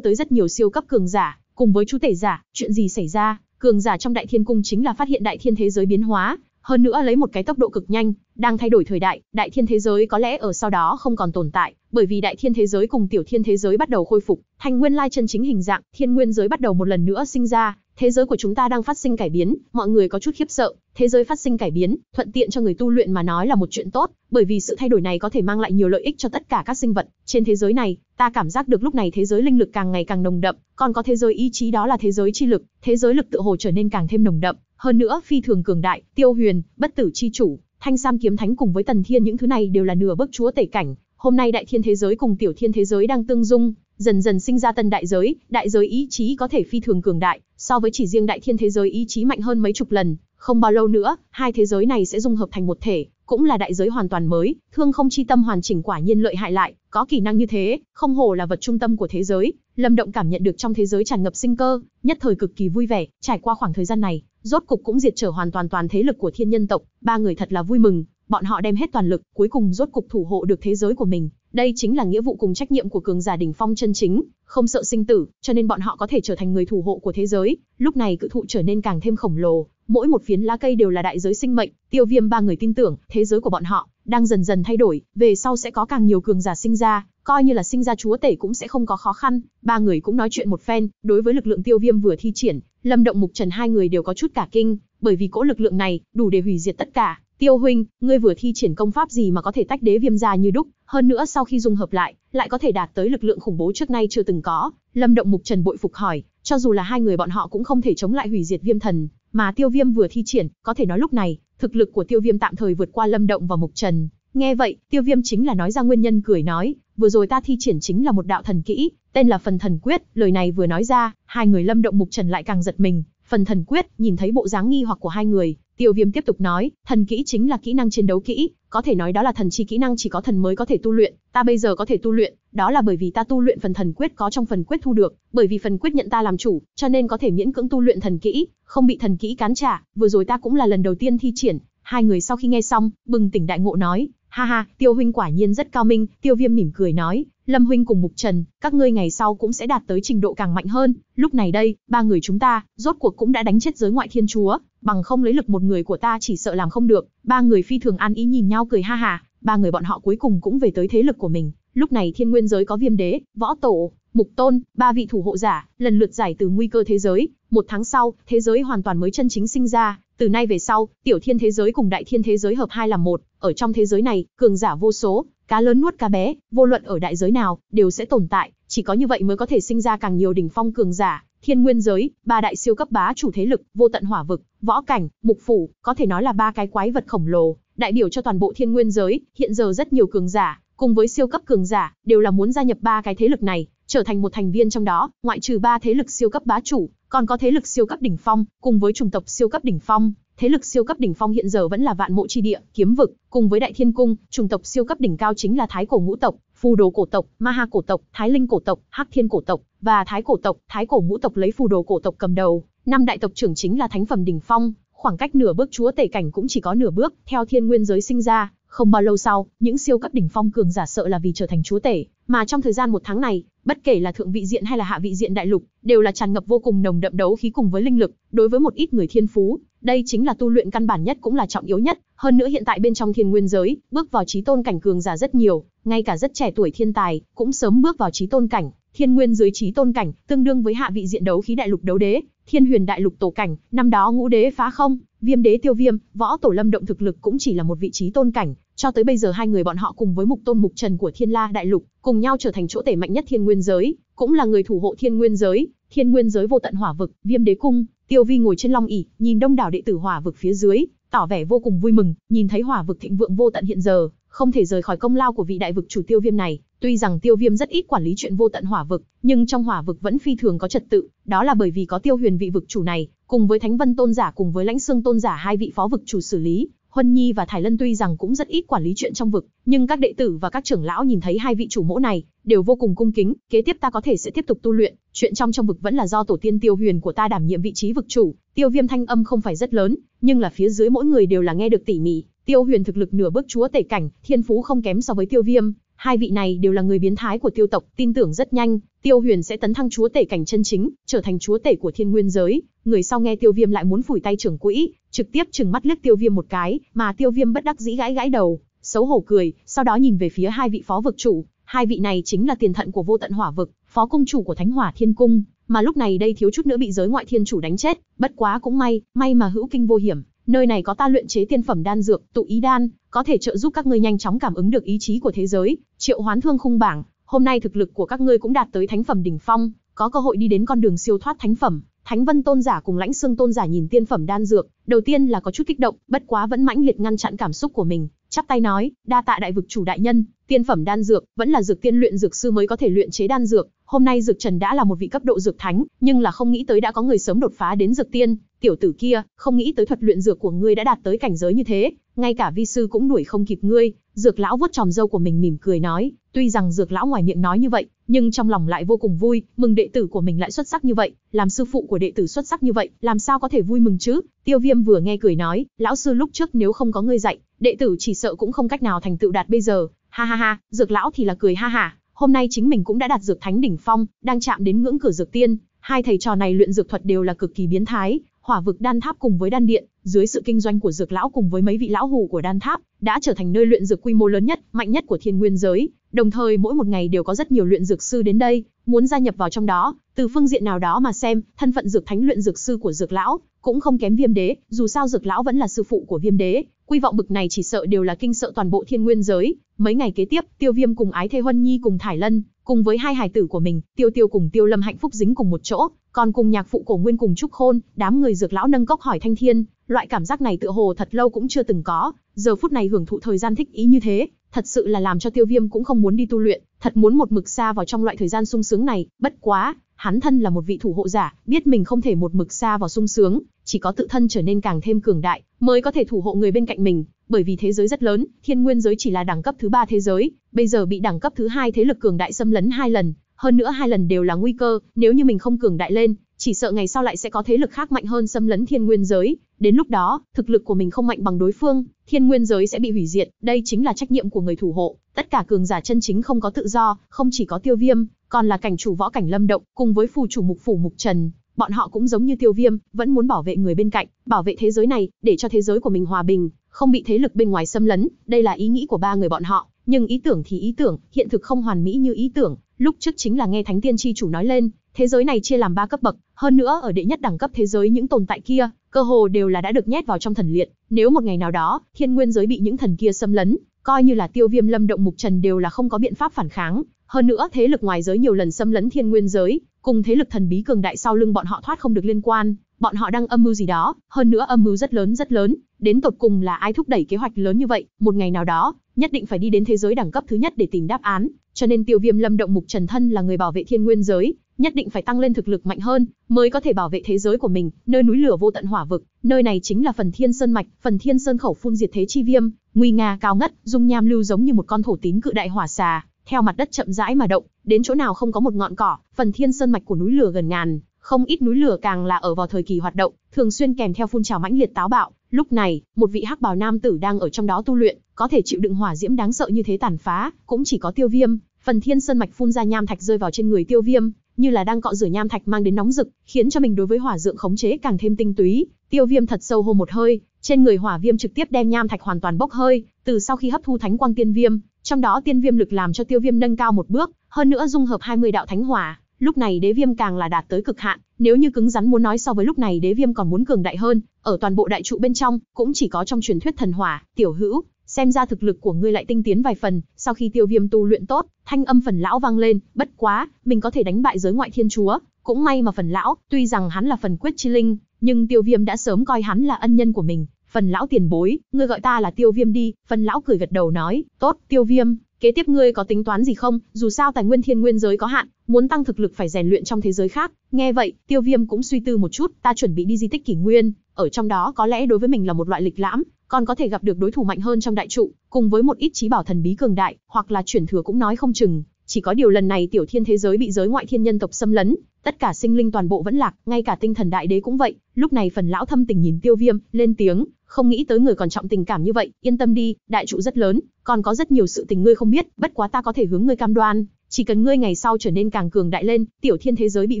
tới rất nhiều siêu cấp cường giả, cùng với chú tể giả, chuyện gì xảy ra? Cường giả trong đại thiên cung chính là phát hiện đại thiên thế giới biến hóa, hơn nữa lấy một cái tốc độ cực nhanh, đang thay đổi thời đại, đại thiên thế giới có lẽ ở sau đó không còn tồn tại, bởi vì đại thiên thế giới cùng tiểu thiên thế giới bắt đầu khôi phục, thành nguyên lai chân chính hình dạng, thiên nguyên giới bắt đầu một lần nữa sinh ra, thế giới của chúng ta đang phát sinh cải biến, mọi người có chút khiếp sợ, thế giới phát sinh cải biến, thuận tiện cho người tu luyện mà nói là một chuyện tốt, bởi vì sự thay đổi này có thể mang lại nhiều lợi ích cho tất cả các sinh vật trên thế giới này, ta cảm giác được lúc này thế giới linh lực càng ngày càng nồng đậm, còn có thế giới ý chí đó là thế giới chi lực, thế giới lực tự hồ trở nên càng thêm nồng đậm, hơn nữa phi thường cường đại, Tiêu Huyền, bất tử chi chủ, Thanh Sam kiếm thánh cùng với Tần Thiên những thứ này đều là nửa bước chúa tể cảnh, hôm nay đại thiên thế giới cùng tiểu thiên thế giới đang tương dung, dần dần sinh ra tân đại giới, đại giới ý chí có thể phi thường cường đại, so với chỉ riêng đại thiên thế giới ý chí mạnh hơn mấy chục lần, không bao lâu nữa, hai thế giới này sẽ dung hợp thành một thể, cũng là đại giới hoàn toàn mới, thương không chi tâm hoàn chỉnh quả nhiên lợi hại lại, có kỹ năng như thế, không hổ là vật trung tâm của thế giới, Lâm Động cảm nhận được trong thế giới tràn ngập sinh cơ, nhất thời cực kỳ vui vẻ, trải qua khoảng thời gian này, rốt cục cũng diệt trở hoàn toàn toàn thế lực của thiên nhân tộc, ba người thật là vui mừng, bọn họ đem hết toàn lực, cuối cùng rốt cục thủ hộ được thế giới của mình, đây chính là nghĩa vụ cùng trách nhiệm của cường giả đỉnh phong chân chính, không sợ sinh tử, cho nên bọn họ có thể trở thành người thủ hộ của thế giới, lúc này cự thụ trở nên càng thêm khổng lồ, mỗi một phiến lá cây đều là đại giới sinh mệnh, Tiêu Viêm ba người tin tưởng, thế giới của bọn họ đang dần dần thay đổi, về sau sẽ có càng nhiều cường giả sinh ra, coi như là sinh ra chúa tể cũng sẽ không có khó khăn. Ba người cũng nói chuyện một phen, đối với lực lượng Tiêu Viêm vừa thi triển, Lâm Động Mục Trần hai người đều có chút cả kinh, bởi vì cỗ lực lượng này đủ để hủy diệt tất cả. Tiêu huynh, ngươi vừa thi triển công pháp gì mà có thể tách đế viêm ra như đúc, hơn nữa sau khi dung hợp lại, lại có thể đạt tới lực lượng khủng bố trước nay chưa từng có. Lâm Động Mục Trần bội phục hỏi, cho dù là hai người bọn họ cũng không thể chống lại hủy diệt viêm thần, mà tiêu viêm vừa thi triển, có thể nói lúc này, thực lực của tiêu viêm tạm thời vượt qua lâm động và mục trần. Nghe vậy, tiêu viêm chính là nói ra nguyên nhân cười nói, vừa rồi ta thi triển chính là một đạo thần kỹ, tên là phần thần quyết, lời này vừa nói ra, hai người lâm động mục trần lại càng giật mình, phần thần quyết, nhìn thấy bộ dáng nghi hoặc của hai người, tiêu viêm tiếp tục nói, thần kỹ chính là kỹ năng chiến đấu kỹ, có thể nói đó là thần chi kỹ năng chỉ có thần mới có thể tu luyện, ta bây giờ có thể tu luyện, đó là bởi vì ta tu luyện phần thần quyết có trong phần quyết thu được, bởi vì phần quyết nhận ta làm chủ, cho nên có thể miễn cưỡng tu luyện thần kỹ, không bị thần kỹ cán trả, vừa rồi ta cũng là lần đầu tiên thi triển." Hai người sau khi nghe xong, bừng tỉnh đại ngộ nói, "Ha ha, Tiêu huynh quả nhiên rất cao minh." Tiêu Viêm mỉm cười nói, "Lâm huynh cùng Mục Trần, các ngươi ngày sau cũng sẽ đạt tới trình độ càng mạnh hơn, lúc này đây, ba người chúng ta rốt cuộc cũng đã đánh chết giới ngoại thiên chúa, bằng không lấy lực một người của ta chỉ sợ làm không được." Ba người phi thường an ý nhìn nhau cười ha hả, ba người bọn họ cuối cùng cũng về tới thế lực của mình, Lúc này thiên nguyên giới có viêm đế, võ tổ, mục tôn, ba vị thủ hộ giả, lần lượt giải từ nguy cơ thế giới. Một tháng sau, thế giới hoàn toàn mới chân chính sinh ra. Từ nay về sau, tiểu thiên thế giới cùng đại thiên thế giới hợp hai làm một. Ở trong thế giới này, cường giả vô số, cá lớn nuốt cá bé, vô luận ở đại giới nào, đều sẽ tồn tại. Chỉ có như vậy mới có thể sinh ra càng nhiều đỉnh phong cường giả, thiên nguyên giới, ba đại siêu cấp bá chủ thế lực, vô tận hỏa vực, võ cảnh, mục phủ, có thể nói là ba cái quái vật khổng lồ, đại biểu cho toàn bộ thiên nguyên giới, hiện giờ rất nhiều cường giả, cùng với siêu cấp cường giả, đều là muốn gia nhập ba cái thế lực này, trở thành một thành viên trong đó, ngoại trừ ba thế lực siêu cấp bá chủ, còn có thế lực siêu cấp đỉnh phong, cùng với chủng tộc siêu cấp đỉnh phong, thế lực siêu cấp đỉnh phong hiện giờ vẫn là Vạn Mộ chi địa, Kiếm vực, cùng với Đại Thiên cung, chủng tộc siêu cấp đỉnh cao chính là Thái cổ ngũ tộc, Phù đồ cổ tộc, Ma ha cổ tộc, Thái linh cổ tộc, Hắc thiên cổ tộc và Thái cổ tộc, Thái cổ ngũ tộc lấy Phù đồ cổ tộc cầm đầu, năm đại tộc trưởng chính là thánh phẩm đỉnh phong, khoảng cách nửa bước chúa tể cảnh cũng chỉ có nửa bước, theo thiên nguyên giới sinh ra, không bao lâu sau, những siêu cấp đỉnh phong cường giả sợ là vì trở thành chúa tể, mà trong thời gian một tháng này, bất kể là thượng vị diện hay là hạ vị diện đại lục, đều là tràn ngập vô cùng nồng đậm đấu khí cùng với linh lực, đối với một ít người thiên phú, đây chính là tu luyện căn bản nhất cũng là trọng yếu nhất, hơn nữa hiện tại bên trong thiên nguyên giới, bước vào trí tôn cảnh cường giả rất nhiều, ngay cả rất trẻ tuổi thiên tài, cũng sớm bước vào trí tôn cảnh, Thiên Nguyên giới trí tôn cảnh, tương đương với hạ vị diện đấu khí đại lục đấu đế, Thiên Huyền đại lục tổ cảnh, năm đó ngũ đế phá không, Viêm đế Tiêu Viêm, võ tổ Lâm động thực lực cũng chỉ là một vị trí tôn cảnh, cho tới bây giờ hai người bọn họ cùng với Mục Tôn Mục Trần của Thiên La đại lục, cùng nhau trở thành chỗ tể mạnh nhất Thiên Nguyên giới, cũng là người thủ hộ Thiên Nguyên giới, Thiên Nguyên giới vô tận hỏa vực, Viêm đế cung, Tiêu Vi ngồi trên long ỷ, nhìn đông đảo đệ tử hỏa vực phía dưới, tỏ vẻ vô cùng vui mừng, nhìn thấy hỏa vực thịnh vượng vô tận hiện giờ, không thể rời khỏi công lao của vị đại vực chủ Tiêu Viêm này, Tuy rằng Tiêu Viêm rất ít quản lý chuyện vô tận hỏa vực, nhưng trong hỏa vực vẫn phi thường có trật tự, đó là bởi vì có Tiêu Huyền vị vực chủ này, cùng với Thánh Vân tôn giả cùng với Lãnh Xương tôn giả hai vị phó vực chủ xử lý, Huân Nhi và Thải Lân tuy rằng cũng rất ít quản lý chuyện trong vực, nhưng các đệ tử và các trưởng lão nhìn thấy hai vị chủ mẫu này, đều vô cùng cung kính, kế tiếp ta có thể sẽ tiếp tục tu luyện, chuyện trong trong vực vẫn là do tổ tiên Tiêu Huyền của ta đảm nhiệm vị trí vực chủ, Tiêu Viêm thanh âm không phải rất lớn, nhưng là phía dưới mỗi người đều là nghe được tỉ mỉ, Tiêu Huyền thực lực nửa bước chúa tể cảnh, thiên phú không kém so với Tiêu Viêm, Hai vị này đều là người biến thái của tiêu tộc, tin tưởng rất nhanh, Tiêu Huyền sẽ tấn thăng chúa tể cảnh chân chính, trở thành chúa tể của thiên nguyên giới. Người sau nghe Tiêu Viêm lại muốn phủi tay trưởng quỹ, trực tiếp trừng mắt liếc Tiêu Viêm một cái, mà Tiêu Viêm bất đắc dĩ gãi gãi đầu, xấu hổ cười, sau đó nhìn về phía hai vị phó vực chủ, hai vị này chính là tiền thận của Vô Tận Hỏa vực, phó công chủ của Thánh Hỏa Thiên cung, mà lúc này đây thiếu chút nữa bị giới ngoại thiên chủ đánh chết, bất quá cũng may, may mà hữu kinh vô hiểm, nơi này có ta luyện chế tiên phẩm đan dược, tụ ý đan, có thể trợ giúp các ngươi nhanh chóng cảm ứng được ý chí của thế giới, triệu hoán thương khung bảng, hôm nay thực lực của các ngươi cũng đạt tới thánh phẩm đỉnh phong, có cơ hội đi đến con đường siêu thoát thánh phẩm. Thánh Vân Tôn giả cùng Lãnh Xương Tôn giả nhìn tiên phẩm đan dược, đầu tiên là có chút kích động, bất quá vẫn mãnh liệt ngăn chặn cảm xúc của mình, chắp tay nói, đa tạ đại vực chủ đại nhân, tiên phẩm đan dược, vẫn là dược tiên luyện dược sư mới có thể luyện chế đan dược, hôm nay dược Trần đã là một vị cấp độ dược thánh, nhưng là không nghĩ tới đã có người sớm đột phá đến dược tiên, tiểu tử kia, không nghĩ tới thuật luyện dược của ngươi đã đạt tới cảnh giới như thế, ngay cả vi sư cũng đuổi không kịp ngươi, dược lão vuốt tròm râu của mình mỉm cười nói, Tuy rằng dược lão ngoài miệng nói như vậy, nhưng trong lòng lại vô cùng vui, mừng đệ tử của mình lại xuất sắc như vậy, làm sư phụ của đệ tử xuất sắc như vậy, làm sao có thể vui mừng chứ? Tiêu Viêm vừa nghe cười nói, lão sư lúc trước nếu không có ngươi dạy, đệ tử chỉ sợ cũng không cách nào thành tựu đạt bây giờ. Ha ha ha, dược lão thì là cười ha ha, hôm nay chính mình cũng đã đạt dược thánh đỉnh phong, đang chạm đến ngưỡng cửa dược tiên, hai thầy trò này luyện dược thuật đều là cực kỳ biến thái, hỏa vực đan tháp cùng với đan điện, dưới sự kinh doanh của dược lão cùng với mấy vị lão hủ của đan tháp, đã trở thành nơi luyện dược quy mô lớn nhất, mạnh nhất của thiên nguyên giới. Đồng thời mỗi một ngày đều có rất nhiều luyện dược sư đến đây, muốn gia nhập vào trong đó, từ phương diện nào đó mà xem, thân phận dược thánh luyện dược sư của dược lão cũng không kém viêm đế, dù sao dược lão vẫn là sư phụ của viêm đế, Quy vọng bực này chỉ sợ đều là kinh sợ toàn bộ thiên nguyên giới. Mấy ngày kế tiếp, Tiêu Viêm cùng Ái Thê Huân Nhi cùng Thải Lân, cùng với hai hải tử của mình, Tiêu Tiêu cùng Tiêu Lâm hạnh phúc dính cùng một chỗ, còn cùng nhạc phụ cổ nguyên cùng Trúc Khôn, đám người dược lão nâng cốc hỏi Thanh Thiên, loại cảm giác này tựa hồ thật lâu cũng chưa từng có, giờ phút này hưởng thụ thời gian thích ý như thế, thật sự là làm cho Tiêu Viêm cũng không muốn đi tu luyện, thật muốn một mực xa vào trong loại thời gian sung sướng này, bất quá, hắn thân là một vị thủ hộ giả, biết mình không thể một mực xa vào sung sướng, chỉ có tự thân trở nên càng thêm cường đại, mới có thể thủ hộ người bên cạnh mình, bởi vì thế giới rất lớn, thiên nguyên giới chỉ là đẳng cấp thứ ba thế giới, bây giờ bị đẳng cấp thứ hai thế lực cường đại xâm lấn hai lần, hơn nữa hai lần đều là nguy cơ, nếu như mình không cường đại lên, chỉ sợ ngày sau lại sẽ có thế lực khác mạnh hơn xâm lấn thiên nguyên giới, đến lúc đó, thực lực của mình không mạnh bằng đối phương, thiên nguyên giới sẽ bị hủy diệt, đây chính là trách nhiệm của người thủ hộ, tất cả cường giả chân chính không có tự do, không chỉ có tiêu viêm, còn là cảnh chủ võ cảnh lâm động, cùng với phù chủ mục phủ mục trần, Bọn họ cũng giống như tiêu viêm, vẫn muốn bảo vệ người bên cạnh, bảo vệ thế giới này, để cho thế giới của mình hòa bình, không bị thế lực bên ngoài xâm lấn, đây là ý nghĩ của ba người bọn họ. Nhưng ý tưởng thì ý tưởng, hiện thực không hoàn mỹ như ý tưởng, lúc trước chính là nghe thánh tiên tri chủ nói lên, thế giới này chia làm ba cấp bậc, hơn nữa ở đệ nhất đẳng cấp thế giới những tồn tại kia, cơ hồ đều là đã được nhét vào trong thần liệt, nếu một ngày nào đó, thiên nguyên giới bị những thần kia xâm lấn, coi như là tiêu viêm lâm động mục trần đều là không có biện pháp phản kháng, hơn nữa thế lực ngoài giới nhiều lần xâm lấn thiên nguyên giới, cùng thế lực thần bí cường đại sau lưng bọn họ thoát không được liên quan, bọn họ đang âm mưu gì đó, hơn nữa âm mưu rất lớn rất lớn, đến tột cùng là ai thúc đẩy kế hoạch lớn như vậy, một ngày nào đó, nhất định phải đi đến thế giới đẳng cấp thứ nhất để tìm đáp án, cho nên Tiêu Viêm Lâm động mục Trần thân là người bảo vệ thiên nguyên giới, nhất định phải tăng lên thực lực mạnh hơn, mới có thể bảo vệ thế giới của mình, nơi núi lửa vô tận hỏa vực, nơi này chính là Phần Thiên Sơn mạch, Phần Thiên Sơn khẩu phun diệt thế chi viêm, nguy nga cao ngất, dung nham lưu giống như một con thổ tín cự đại hỏa xà, theo mặt đất chậm rãi mà động, đến chỗ nào không có một ngọn cỏ, phần thiên sơn mạch của núi lửa gần ngàn, không ít núi lửa càng là ở vào thời kỳ hoạt động, thường xuyên kèm theo phun trào mãnh liệt táo bạo. Lúc này, một vị hắc bào nam tử đang ở trong đó tu luyện, có thể chịu đựng hỏa diễm đáng sợ như thế tàn phá, cũng chỉ có Tiêu Viêm. Phần thiên sơn mạch phun ra nham thạch rơi vào trên người Tiêu Viêm, như là đang cọ rửa nham thạch mang đến nóng rực, khiến cho mình đối với hỏa dưỡng khống chế càng thêm tinh túy. Tiêu Viêm thật sâu hô một hơi, trên người hỏa viêm trực tiếp đem nham thạch hoàn toàn bốc hơi, từ sau khi hấp thu thánh quang tiên viêm, trong đó tiên viêm lực làm cho tiêu viêm nâng cao một bước, hơn nữa dung hợp 20 đạo thánh hỏa, lúc này đế viêm càng là đạt tới cực hạn, nếu như cứng rắn muốn nói so với lúc này đế viêm còn muốn cường đại hơn, ở toàn bộ đại trụ bên trong, cũng chỉ có trong truyền thuyết thần hỏa, tiểu hữu, xem ra thực lực của ngươi lại tinh tiến vài phần, sau khi tiêu viêm tu luyện tốt, thanh âm phần lão vang lên, bất quá, mình có thể đánh bại giới ngoại thiên chúa, cũng may mà phần lão, tuy rằng hắn là phần quyết chi linh, nhưng tiêu viêm đã sớm coi hắn là ân nhân của mình, Phần lão tiền bối, ngươi gọi ta là tiêu viêm đi, phần lão cười gật đầu nói, tốt, tiêu viêm, kế tiếp ngươi có tính toán gì không, dù sao tài nguyên thiên nguyên giới có hạn, muốn tăng thực lực phải rèn luyện trong thế giới khác. Nghe vậy, tiêu viêm cũng suy tư một chút, ta chuẩn bị đi di tích kỷ nguyên, ở trong đó có lẽ đối với mình là một loại lịch lãm, còn có thể gặp được đối thủ mạnh hơn trong đại trụ, cùng với một ít trí bảo thần bí cường đại, hoặc là chuyển thừa cũng nói không chừng. Chỉ có điều lần này tiểu thiên thế giới bị giới ngoại thiên nhân tộc xâm lấn, tất cả sinh linh toàn bộ vẫn lạc, ngay cả tinh thần đại đế cũng vậy. Lúc này phần lão thâm tình nhìn tiêu viêm, lên tiếng, không nghĩ tới người còn trọng tình cảm như vậy, yên tâm đi, đại trụ rất lớn, còn có rất nhiều sự tình ngươi không biết, bất quá ta có thể hướng ngươi cam đoan, chỉ cần ngươi ngày sau trở nên càng cường đại lên, tiểu thiên thế giới bị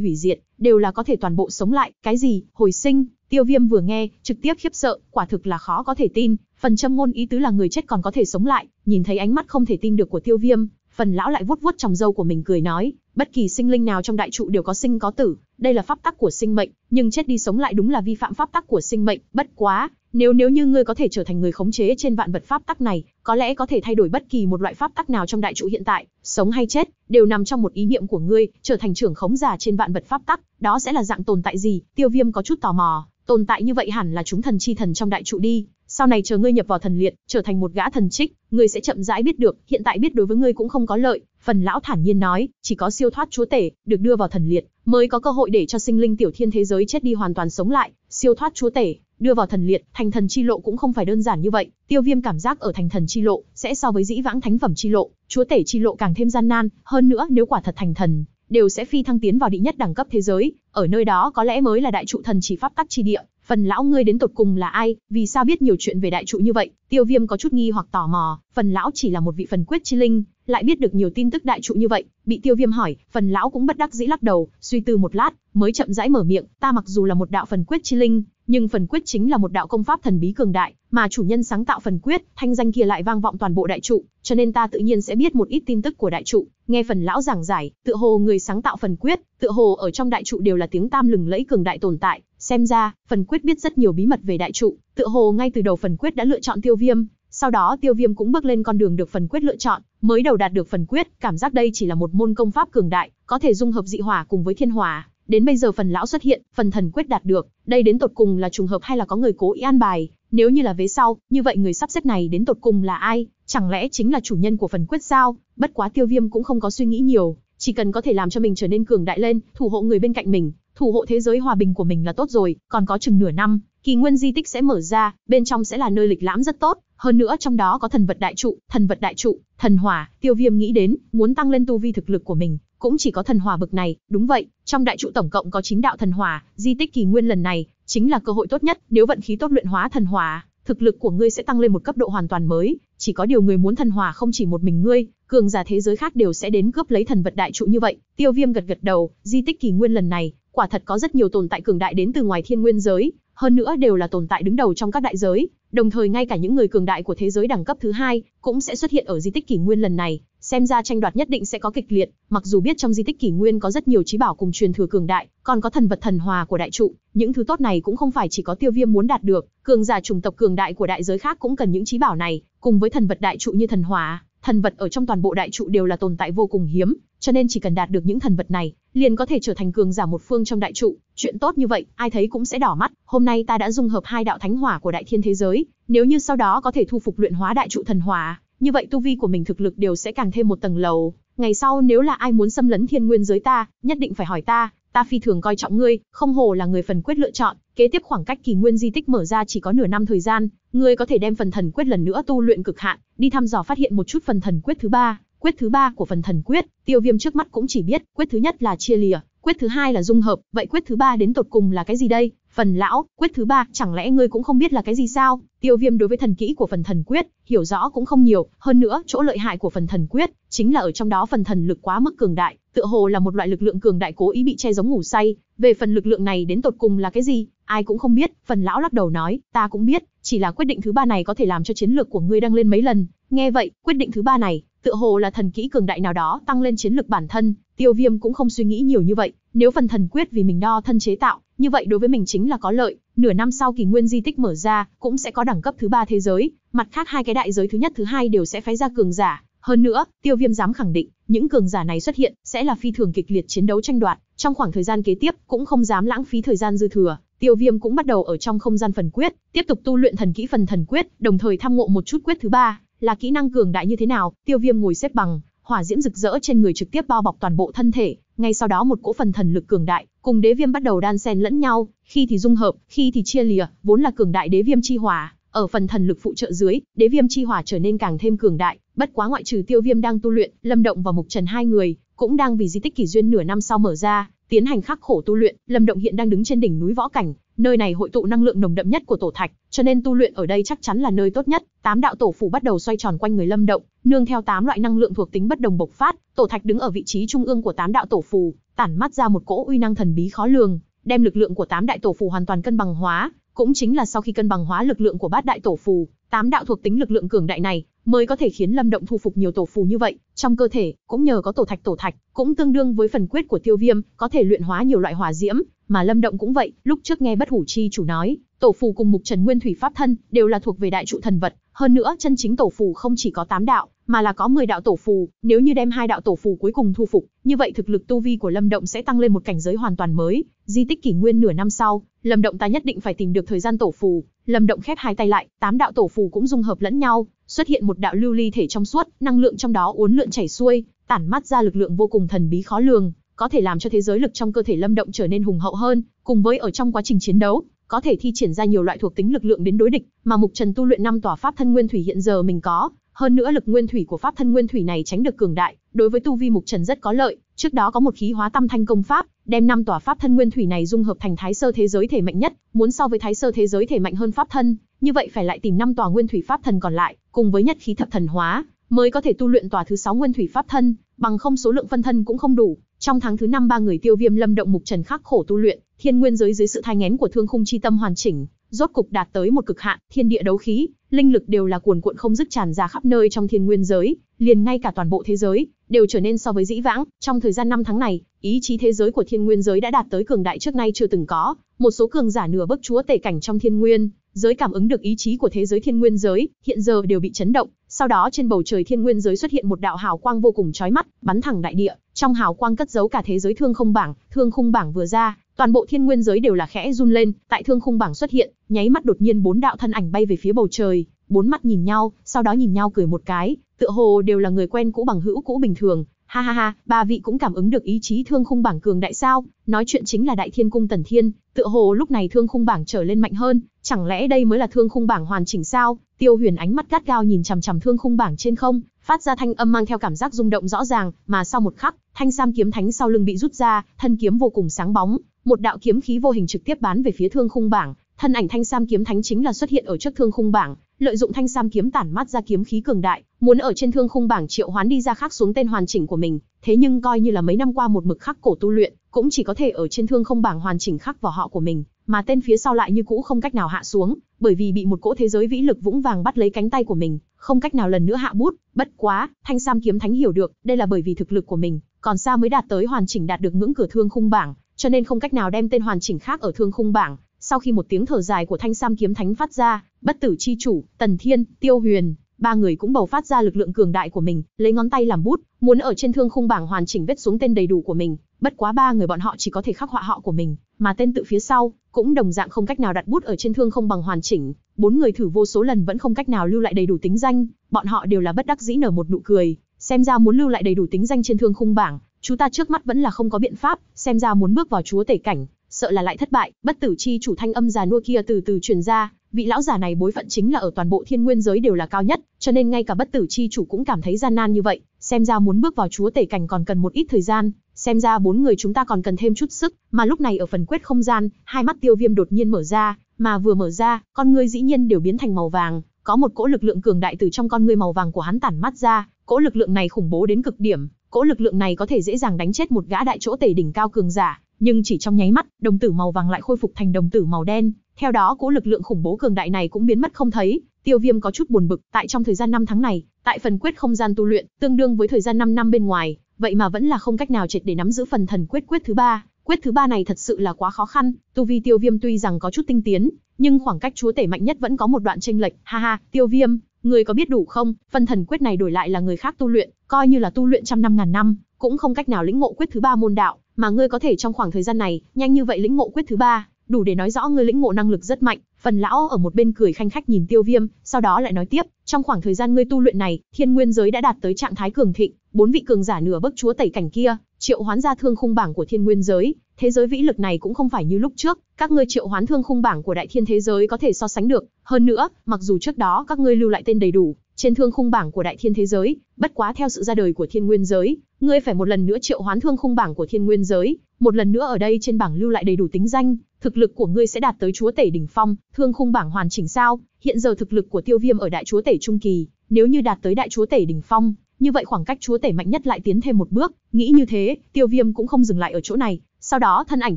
hủy diệt, đều là có thể toàn bộ sống lại, cái gì, hồi sinh, tiêu viêm vừa nghe, trực tiếp khiếp sợ, quả thực là khó có thể tin, phần châm ngôn ý tứ là người chết còn có thể sống lại, nhìn thấy ánh mắt không thể tin được của tiêu viêm, Phần lão lại vuốt vuốt trong râu của mình cười nói, bất kỳ sinh linh nào trong đại trụ đều có sinh có tử, đây là pháp tắc của sinh mệnh, nhưng chết đi sống lại đúng là vi phạm pháp tắc của sinh mệnh, bất quá, nếu nếu như ngươi có thể trở thành người khống chế trên vạn vật pháp tắc này, có lẽ có thể thay đổi bất kỳ một loại pháp tắc nào trong đại trụ hiện tại, sống hay chết, đều nằm trong một ý niệm của ngươi, trở thành trưởng khống giả trên vạn vật pháp tắc, đó sẽ là dạng tồn tại gì? Tiêu Viêm có chút tò mò, tồn tại như vậy hẳn là chúng thần chi thần trong đại trụ đi sau này chờ ngươi nhập vào thần liệt, trở thành một gã thần trích, ngươi sẽ chậm rãi biết được, hiện tại biết đối với ngươi cũng không có lợi, phần lão thản nhiên nói, chỉ có siêu thoát chúa tể, được đưa vào thần liệt, mới có cơ hội để cho sinh linh tiểu thiên thế giới chết đi hoàn toàn sống lại, siêu thoát chúa tể, đưa vào thần liệt, thành thần chi lộ cũng không phải đơn giản như vậy, Tiêu Viêm cảm giác ở thành thần chi lộ sẽ so với dĩ vãng thánh phẩm chi lộ, chúa tể chi lộ càng thêm gian nan, hơn nữa nếu quả thật thành thần, đều sẽ phi thăng tiến vào địa nhất đẳng cấp thế giới, ở nơi đó có lẽ mới là đại trụ thần chỉ pháp tắc chi địa, phần lão ngươi đến tột cùng là ai, vì sao biết nhiều chuyện về đại trụ như vậy, tiêu viêm có chút nghi hoặc tò mò, phần lão chỉ là một vị phần quyết chi linh, lại biết được nhiều tin tức đại trụ như vậy, bị tiêu viêm hỏi, phần lão cũng bất đắc dĩ lắc đầu, suy tư một lát, mới chậm rãi mở miệng, ta mặc dù là một đạo phần quyết chi linh, nhưng phần quyết chính là một đạo công pháp thần bí cường đại, mà chủ nhân sáng tạo phần quyết, thanh danh kia lại vang vọng toàn bộ đại trụ, cho nên ta tự nhiên sẽ biết một ít tin tức của đại trụ. Nghe phần lão giảng giải, tựa hồ người sáng tạo phần quyết, tựa hồ ở trong đại trụ đều là tiếng tam lừng lẫy cường đại tồn tại, xem ra, phần quyết biết rất nhiều bí mật về đại trụ, tựa hồ ngay từ đầu phần quyết đã lựa chọn Tiêu Viêm, sau đó Tiêu Viêm cũng bước lên con đường được phần quyết lựa chọn, mới đầu đạt được phần quyết, cảm giác đây chỉ là một môn công pháp cường đại, có thể dung hợp dị hỏa cùng với thiên hỏa, Đến bây giờ phần lão xuất hiện, phần thần quyết đạt được, đây đến tột cùng là trùng hợp hay là có người cố ý an bài, nếu như là vế sau, như vậy người sắp xếp này đến tột cùng là ai, chẳng lẽ chính là chủ nhân của phần quyết sao? Bất quá Tiêu Viêm cũng không có suy nghĩ nhiều, chỉ cần có thể làm cho mình trở nên cường đại lên, thủ hộ người bên cạnh mình, thủ hộ thế giới hòa bình của mình là tốt rồi, còn có chừng nửa năm, kỳ nguyên di tích sẽ mở ra, bên trong sẽ là nơi lịch lãm rất tốt, hơn nữa trong đó có thần vật đại trụ, thần vật đại trụ, thần hỏa, Tiêu Viêm nghĩ đến, muốn tăng lên tu vi thực lực của mình, cũng chỉ có thần hỏa bực này, đúng vậy, trong đại trụ tổng cộng có 9 đạo thần hỏa, di tích kỳ nguyên lần này chính là cơ hội tốt nhất, nếu vận khí tốt luyện hóa thần hỏa, thực lực của ngươi sẽ tăng lên một cấp độ hoàn toàn mới, chỉ có điều người muốn thần hỏa không chỉ một mình ngươi, cường giả thế giới khác đều sẽ đến cướp lấy thần vật đại trụ như vậy. Tiêu Viêm gật gật đầu, di tích kỳ nguyên lần này, quả thật có rất nhiều tồn tại cường đại đến từ ngoài thiên nguyên giới, hơn nữa đều là tồn tại đứng đầu trong các đại giới, đồng thời ngay cả những người cường đại của thế giới đẳng cấp thứ hai cũng sẽ xuất hiện ở di tích kỳ nguyên lần này, xem ra tranh đoạt nhất định sẽ có kịch liệt, mặc dù biết trong di tích kỷ nguyên có rất nhiều trí bảo cùng truyền thừa cường đại, còn có thần vật thần hòa của đại trụ, những thứ tốt này cũng không phải chỉ có tiêu viêm muốn đạt được, cường giả chủng tộc cường đại của đại giới khác cũng cần những trí bảo này, cùng với thần vật đại trụ như thần hòa, thần vật ở trong toàn bộ đại trụ đều là tồn tại vô cùng hiếm, cho nên chỉ cần đạt được những thần vật này, liền có thể trở thành cường giả một phương trong đại trụ, chuyện tốt như vậy, ai thấy cũng sẽ đỏ mắt, hôm nay ta đã dung hợp hai đạo thánh hỏa của đại thiên thế giới, nếu như sau đó có thể thu phục luyện hóa đại trụ thần hỏa, như vậy tu vi của mình thực lực đều sẽ càng thêm một tầng lầu. Ngày sau nếu là ai muốn xâm lấn thiên nguyên giới ta, nhất định phải hỏi ta, ta phi thường coi trọng ngươi, không hồ là người phần quyết lựa chọn, kế tiếp khoảng cách kỳ nguyên di tích mở ra chỉ có nửa năm thời gian, ngươi có thể đem phần thần quyết lần nữa tu luyện cực hạn, đi thăm dò phát hiện một chút phần thần quyết thứ ba, quyết thứ ba của phần thần quyết, tiêu viêm trước mắt cũng chỉ biết, quyết thứ nhất là chia lìa, quyết thứ hai là dung hợp, vậy quyết thứ ba đến tột cùng là cái gì đây? Phần lão, quyết thứ ba, chẳng lẽ ngươi cũng không biết là cái gì sao? Tiêu Viêm đối với thần kỹ của phần thần quyết, hiểu rõ cũng không nhiều, hơn nữa, chỗ lợi hại của phần thần quyết chính là ở trong đó phần thần lực quá mức cường đại, tựa hồ là một loại lực lượng cường đại cố ý bị che giống ngủ say, về phần lực lượng này đến tột cùng là cái gì, ai cũng không biết, phần lão lắc đầu nói, ta cũng biết, chỉ là quyết định thứ ba này có thể làm cho chiến lược của ngươi đang lên mấy lần, nghe vậy, quyết định thứ ba này, tựa hồ là thần kỹ cường đại nào đó tăng lên chiến lược bản thân, Tiêu Viêm cũng không suy nghĩ nhiều như vậy, nếu phần thần quyết vì mình đo thân chế tạo, như vậy đối với mình chính là có lợi, nửa năm sau kỳ nguyên di tích mở ra, cũng sẽ có đẳng cấp thứ ba thế giới, mặt khác hai cái đại giới thứ nhất thứ hai đều sẽ phái ra cường giả, hơn nữa, Tiêu Viêm dám khẳng định, những cường giả này xuất hiện sẽ là phi thường kịch liệt chiến đấu tranh đoạt, trong khoảng thời gian kế tiếp cũng không dám lãng phí thời gian dư thừa, Tiêu Viêm cũng bắt đầu ở trong không gian phần quyết, tiếp tục tu luyện thần kỹ phần thần quyết, đồng thời tham ngộ một chút quyết thứ ba, là kỹ năng cường đại như thế nào. Tiêu Viêm ngồi xếp bằng, hỏa diễm rực rỡ trên người trực tiếp bao bọc toàn bộ thân thể, ngay sau đó một cỗ phần thần lực cường đại, cùng đế viêm bắt đầu đan xen lẫn nhau, khi thì dung hợp, khi thì chia lìa, vốn là cường đại đế viêm chi hỏa, ở phần thần lực phụ trợ dưới, đế viêm chi hỏa trở nên càng thêm cường đại, bất quá ngoại trừ Tiêu Viêm đang tu luyện, Lâm Động và Mục Trần hai người cũng đang vì di tích kỳ duyên nửa năm sau mở ra, tiến hành khắc khổ tu luyện, Lâm Động hiện đang đứng trên đỉnh núi võ cảnh, nơi này hội tụ năng lượng nồng đậm nhất của tổ thạch, cho nên tu luyện ở đây chắc chắn là nơi tốt nhất. Tám đạo tổ phủ bắt đầu xoay tròn quanh người Lâm Động, nương theo tám loại năng lượng thuộc tính bất đồng bộc phát, tổ thạch đứng ở vị trí trung ương của tám đạo tổ phủ, tản mắt ra một cỗ uy năng thần bí khó lường, đem lực lượng của tám đại tổ phủ hoàn toàn cân bằng hóa, cũng chính là sau khi cân bằng hóa lực lượng của bát đại tổ phù, tám đạo thuộc tính lực lượng cường đại này, mới có thể khiến Lâm Động thu phục nhiều tổ phù như vậy, trong cơ thể cũng nhờ có tổ thạch tổ thạch, cũng tương đương với phần quyết của Tiêu Viêm, có thể luyện hóa nhiều loại hỏa diễm, mà Lâm Động cũng vậy, lúc trước nghe Bất Hủ Chi chủ nói, tổ phù cùng Mục Trần Nguyên Thủy Pháp thân đều là thuộc về đại trụ thần vật, hơn nữa chân chính tổ phù không chỉ có 8 đạo, mà là có 10 đạo tổ phù, nếu như đem hai đạo tổ phù cuối cùng thu phục, như vậy thực lực tu vi của Lâm Động sẽ tăng lên một cảnh giới hoàn toàn mới. Di tích kỷ nguyên nửa năm sau, Lâm Động ta nhất định phải tìm được thời gian tổ phù. Lâm Động khép hai tay lại, tám đạo tổ phù cũng dung hợp lẫn nhau, xuất hiện một đạo lưu ly thể trong suốt, năng lượng trong đó uốn lượn chảy xuôi, tản mát ra lực lượng vô cùng thần bí khó lường, có thể làm cho thế giới lực trong cơ thể Lâm Động trở nên hùng hậu hơn, cùng với ở trong quá trình chiến đấu, có thể thi triển ra nhiều loại thuộc tính lực lượng đến đối địch, mà Mục Trần tu luyện năm tòa pháp thân nguyên thủy hiện giờ mình có, hơn nữa lực nguyên thủy của pháp thân nguyên thủy này tránh được cường đại, đối với tu vi mục trần rất có lợi. Trước đó có một khí hóa tâm thanh công pháp, đem năm tòa pháp thân nguyên thủy này dung hợp thành thái sơ thế giới thể mạnh nhất, muốn so với thái sơ thế giới thể mạnh hơn pháp thân, như vậy phải lại tìm năm tòa nguyên thủy pháp thân còn lại, cùng với nhất khí thập thần hóa, mới có thể tu luyện tòa thứ sáu nguyên thủy pháp thân, bằng không số lượng phân thân cũng không đủ. Trong tháng thứ năm ba người Tiêu Viêm Lâm động mục trần khắc khổ tu luyện, thiên nguyên giới dưới sự thai nghén của thương khung chi tâm hoàn chỉnh, rốt cục đạt tới một cực hạn, thiên địa đấu khí, linh lực đều là cuồn cuộn không dứt tràn ra khắp nơi trong thiên nguyên giới, liền ngay cả toàn bộ thế giới đều trở nên so với dĩ vãng, trong thời gian 5 tháng này, ý chí thế giới của thiên nguyên giới đã đạt tới cường đại trước nay chưa từng có, một số cường giả nửa bước chúa tể cảnh trong thiên nguyên, giới cảm ứng được ý chí của thế giới thiên nguyên giới, hiện giờ đều bị chấn động, sau đó trên bầu trời thiên nguyên giới xuất hiện một đạo hào quang vô cùng chói mắt, bắn thẳng đại địa, trong hào quang cất giấu cả thế giới thương không bảng, thương khung bảng vừa ra, toàn bộ thiên nguyên giới đều là khẽ run lên, tại thương khung bảng xuất hiện, nháy mắt đột nhiên bốn đạo thân ảnh bay về phía bầu trời, bốn mắt nhìn nhau, sau đó nhìn nhau cười một cái, tựa hồ đều là người quen cũ bằng hữu cũ bình thường. Ha ha ha, ba vị cũng cảm ứng được ý chí thương khung bảng cường đại sao? Nói chuyện chính là Đại Thiên cung Tần Thiên, tựa hồ lúc này thương khung bảng trở lên mạnh hơn, chẳng lẽ đây mới là thương khung bảng hoàn chỉnh sao? Tiêu Huyền ánh mắt cát cao nhìn chằm chằm thương khung bảng trên không, phát ra thanh âm mang theo cảm giác rung động rõ ràng, mà sau một khắc, thanh sam kiếm thánh sau lưng bị rút ra, thân kiếm vô cùng sáng bóng, một đạo kiếm khí vô hình trực tiếp bắn về phía thương khung bảng, thân ảnh thanh sam kiếm thánh chính là xuất hiện ở trước thương khung bảng, lợi dụng thanh sam kiếm tản mát ra kiếm khí cường đại, muốn ở trên thương khung bảng triệu hoán đi ra khắc xuống tên hoàn chỉnh của mình, thế nhưng coi như là mấy năm qua một mực khắc cổ tu luyện, cũng chỉ có thể ở trên thương khung bảng hoàn chỉnh khắc vào họ của mình, mà tên phía sau lại như cũ không cách nào hạ xuống, bởi vì bị một cỗ thế giới vĩ lực vũng vàng bắt lấy cánh tay của mình, không cách nào lần nữa hạ bút, bất quá, Thanh Sam kiếm thánh hiểu được, đây là bởi vì thực lực của mình, còn xa mới đạt tới hoàn chỉnh đạt được ngưỡng cửa thương khung bảng, cho nên không cách nào đem tên hoàn chỉnh khác ở thương khung bảng. Sau khi một tiếng thở dài của Thanh Sam kiếm thánh phát ra, bất tử chi chủ, Tần Thiên, Tiêu Huyền, ba người cũng bầu phát ra lực lượng cường đại của mình, lấy ngón tay làm bút, muốn ở trên thương khung bảng hoàn chỉnh vết xuống tên đầy đủ của mình, bất quá ba người bọn họ chỉ có thể khắc họa họ của mình, mà tên tự phía sau, cũng đồng dạng không cách nào đặt bút ở trên thương không bằng hoàn chỉnh, bốn người thử vô số lần vẫn không cách nào lưu lại đầy đủ tính danh, bọn họ đều là bất đắc dĩ nở một nụ cười, xem ra muốn lưu lại đầy đủ tính danh trên thương khung bảng, chúng ta trước mắt vẫn là không có biện pháp, xem ra muốn bước vào chúa tể cảnh, sợ là lại thất bại, bất tử chi chủ thanh âm già nua kia từ từ truyền ra, vị lão già này bối phận chính là ở toàn bộ thiên nguyên giới đều là cao nhất, cho nên ngay cả bất tử chi chủ cũng cảm thấy gian nan như vậy, xem ra muốn bước vào chúa tể cảnh còn cần một ít thời gian, xem ra bốn người chúng ta còn cần thêm chút sức, mà lúc này ở phần quyết không gian, hai mắt tiêu viêm đột nhiên mở ra, mà vừa mở ra, con ngươi dĩ nhiên đều biến thành màu vàng, có một cỗ lực lượng cường đại từ trong con ngươi màu vàng của hắn tản mắt ra, cỗ lực lượng này khủng bố đến cực điểm, cỗ lực lượng này có thể dễ dàng đánh chết một gã đại chỗ tể đỉnh cao cường giả, nhưng chỉ trong nháy mắt, đồng tử màu vàng lại khôi phục thành đồng tử màu đen, theo đó cỗ lực lượng khủng bố cường đại này cũng biến mất không thấy, Tiêu Viêm có chút buồn bực, tại trong thời gian 5 tháng này, tại phần quyết không gian tu luyện, tương đương với thời gian 5 năm bên ngoài, vậy mà vẫn là không cách nào triệt để nắm giữ phần thần quyết quyết thứ ba. Quyết thứ ba này thật sự là quá khó khăn, tu vi Tiêu Viêm tuy rằng có chút tinh tiến, nhưng khoảng cách chúa tể mạnh nhất vẫn có một đoạn tranh lệch, ha ha, Tiêu Viêm, người có biết đủ không, phần thần quyết này đổi lại là người khác tu luyện, coi như là tu luyện trăm năm ngàn năm, cũng không cách nào lĩnh ngộ quyết thứ ba môn đạo, mà ngươi có thể trong khoảng thời gian này, nhanh như vậy lĩnh ngộ quyết thứ ba, đủ để nói rõ ngươi lĩnh ngộ năng lực rất mạnh. Phần lão ở một bên cười khanh khách nhìn Tiêu Viêm, sau đó lại nói tiếp, trong khoảng thời gian ngươi tu luyện này, Thiên Nguyên giới đã đạt tới trạng thái cường thịnh, bốn vị cường giả nửa bức chúa tẩy cảnh kia, triệu hoán ra thương khung bảng của thiên nguyên giới, thế giới vĩ lực này cũng không phải như lúc trước, các ngươi triệu hoán thương khung bảng của đại thiên thế giới có thể so sánh được, hơn nữa, mặc dù trước đó các ngươi lưu lại tên đầy đủ, trên thương khung bảng của đại thiên thế giới, bất quá theo sự ra đời của thiên nguyên giới, ngươi phải một lần nữa triệu hoán thương khung bảng của thiên nguyên giới, một lần nữa ở đây trên bảng lưu lại đầy đủ tính danh, thực lực của ngươi sẽ đạt tới chúa tể đỉnh phong, thương khung bảng hoàn chỉnh sao? Hiện giờ thực lực của Tiêu Viêm ở đại chúa tể trung kỳ, nếu như đạt tới đại chúa tể đỉnh phong, như vậy khoảng cách chúa tể mạnh nhất lại tiến thêm một bước, nghĩ như thế, Tiêu Viêm cũng không dừng lại ở chỗ này, sau đó thân ảnh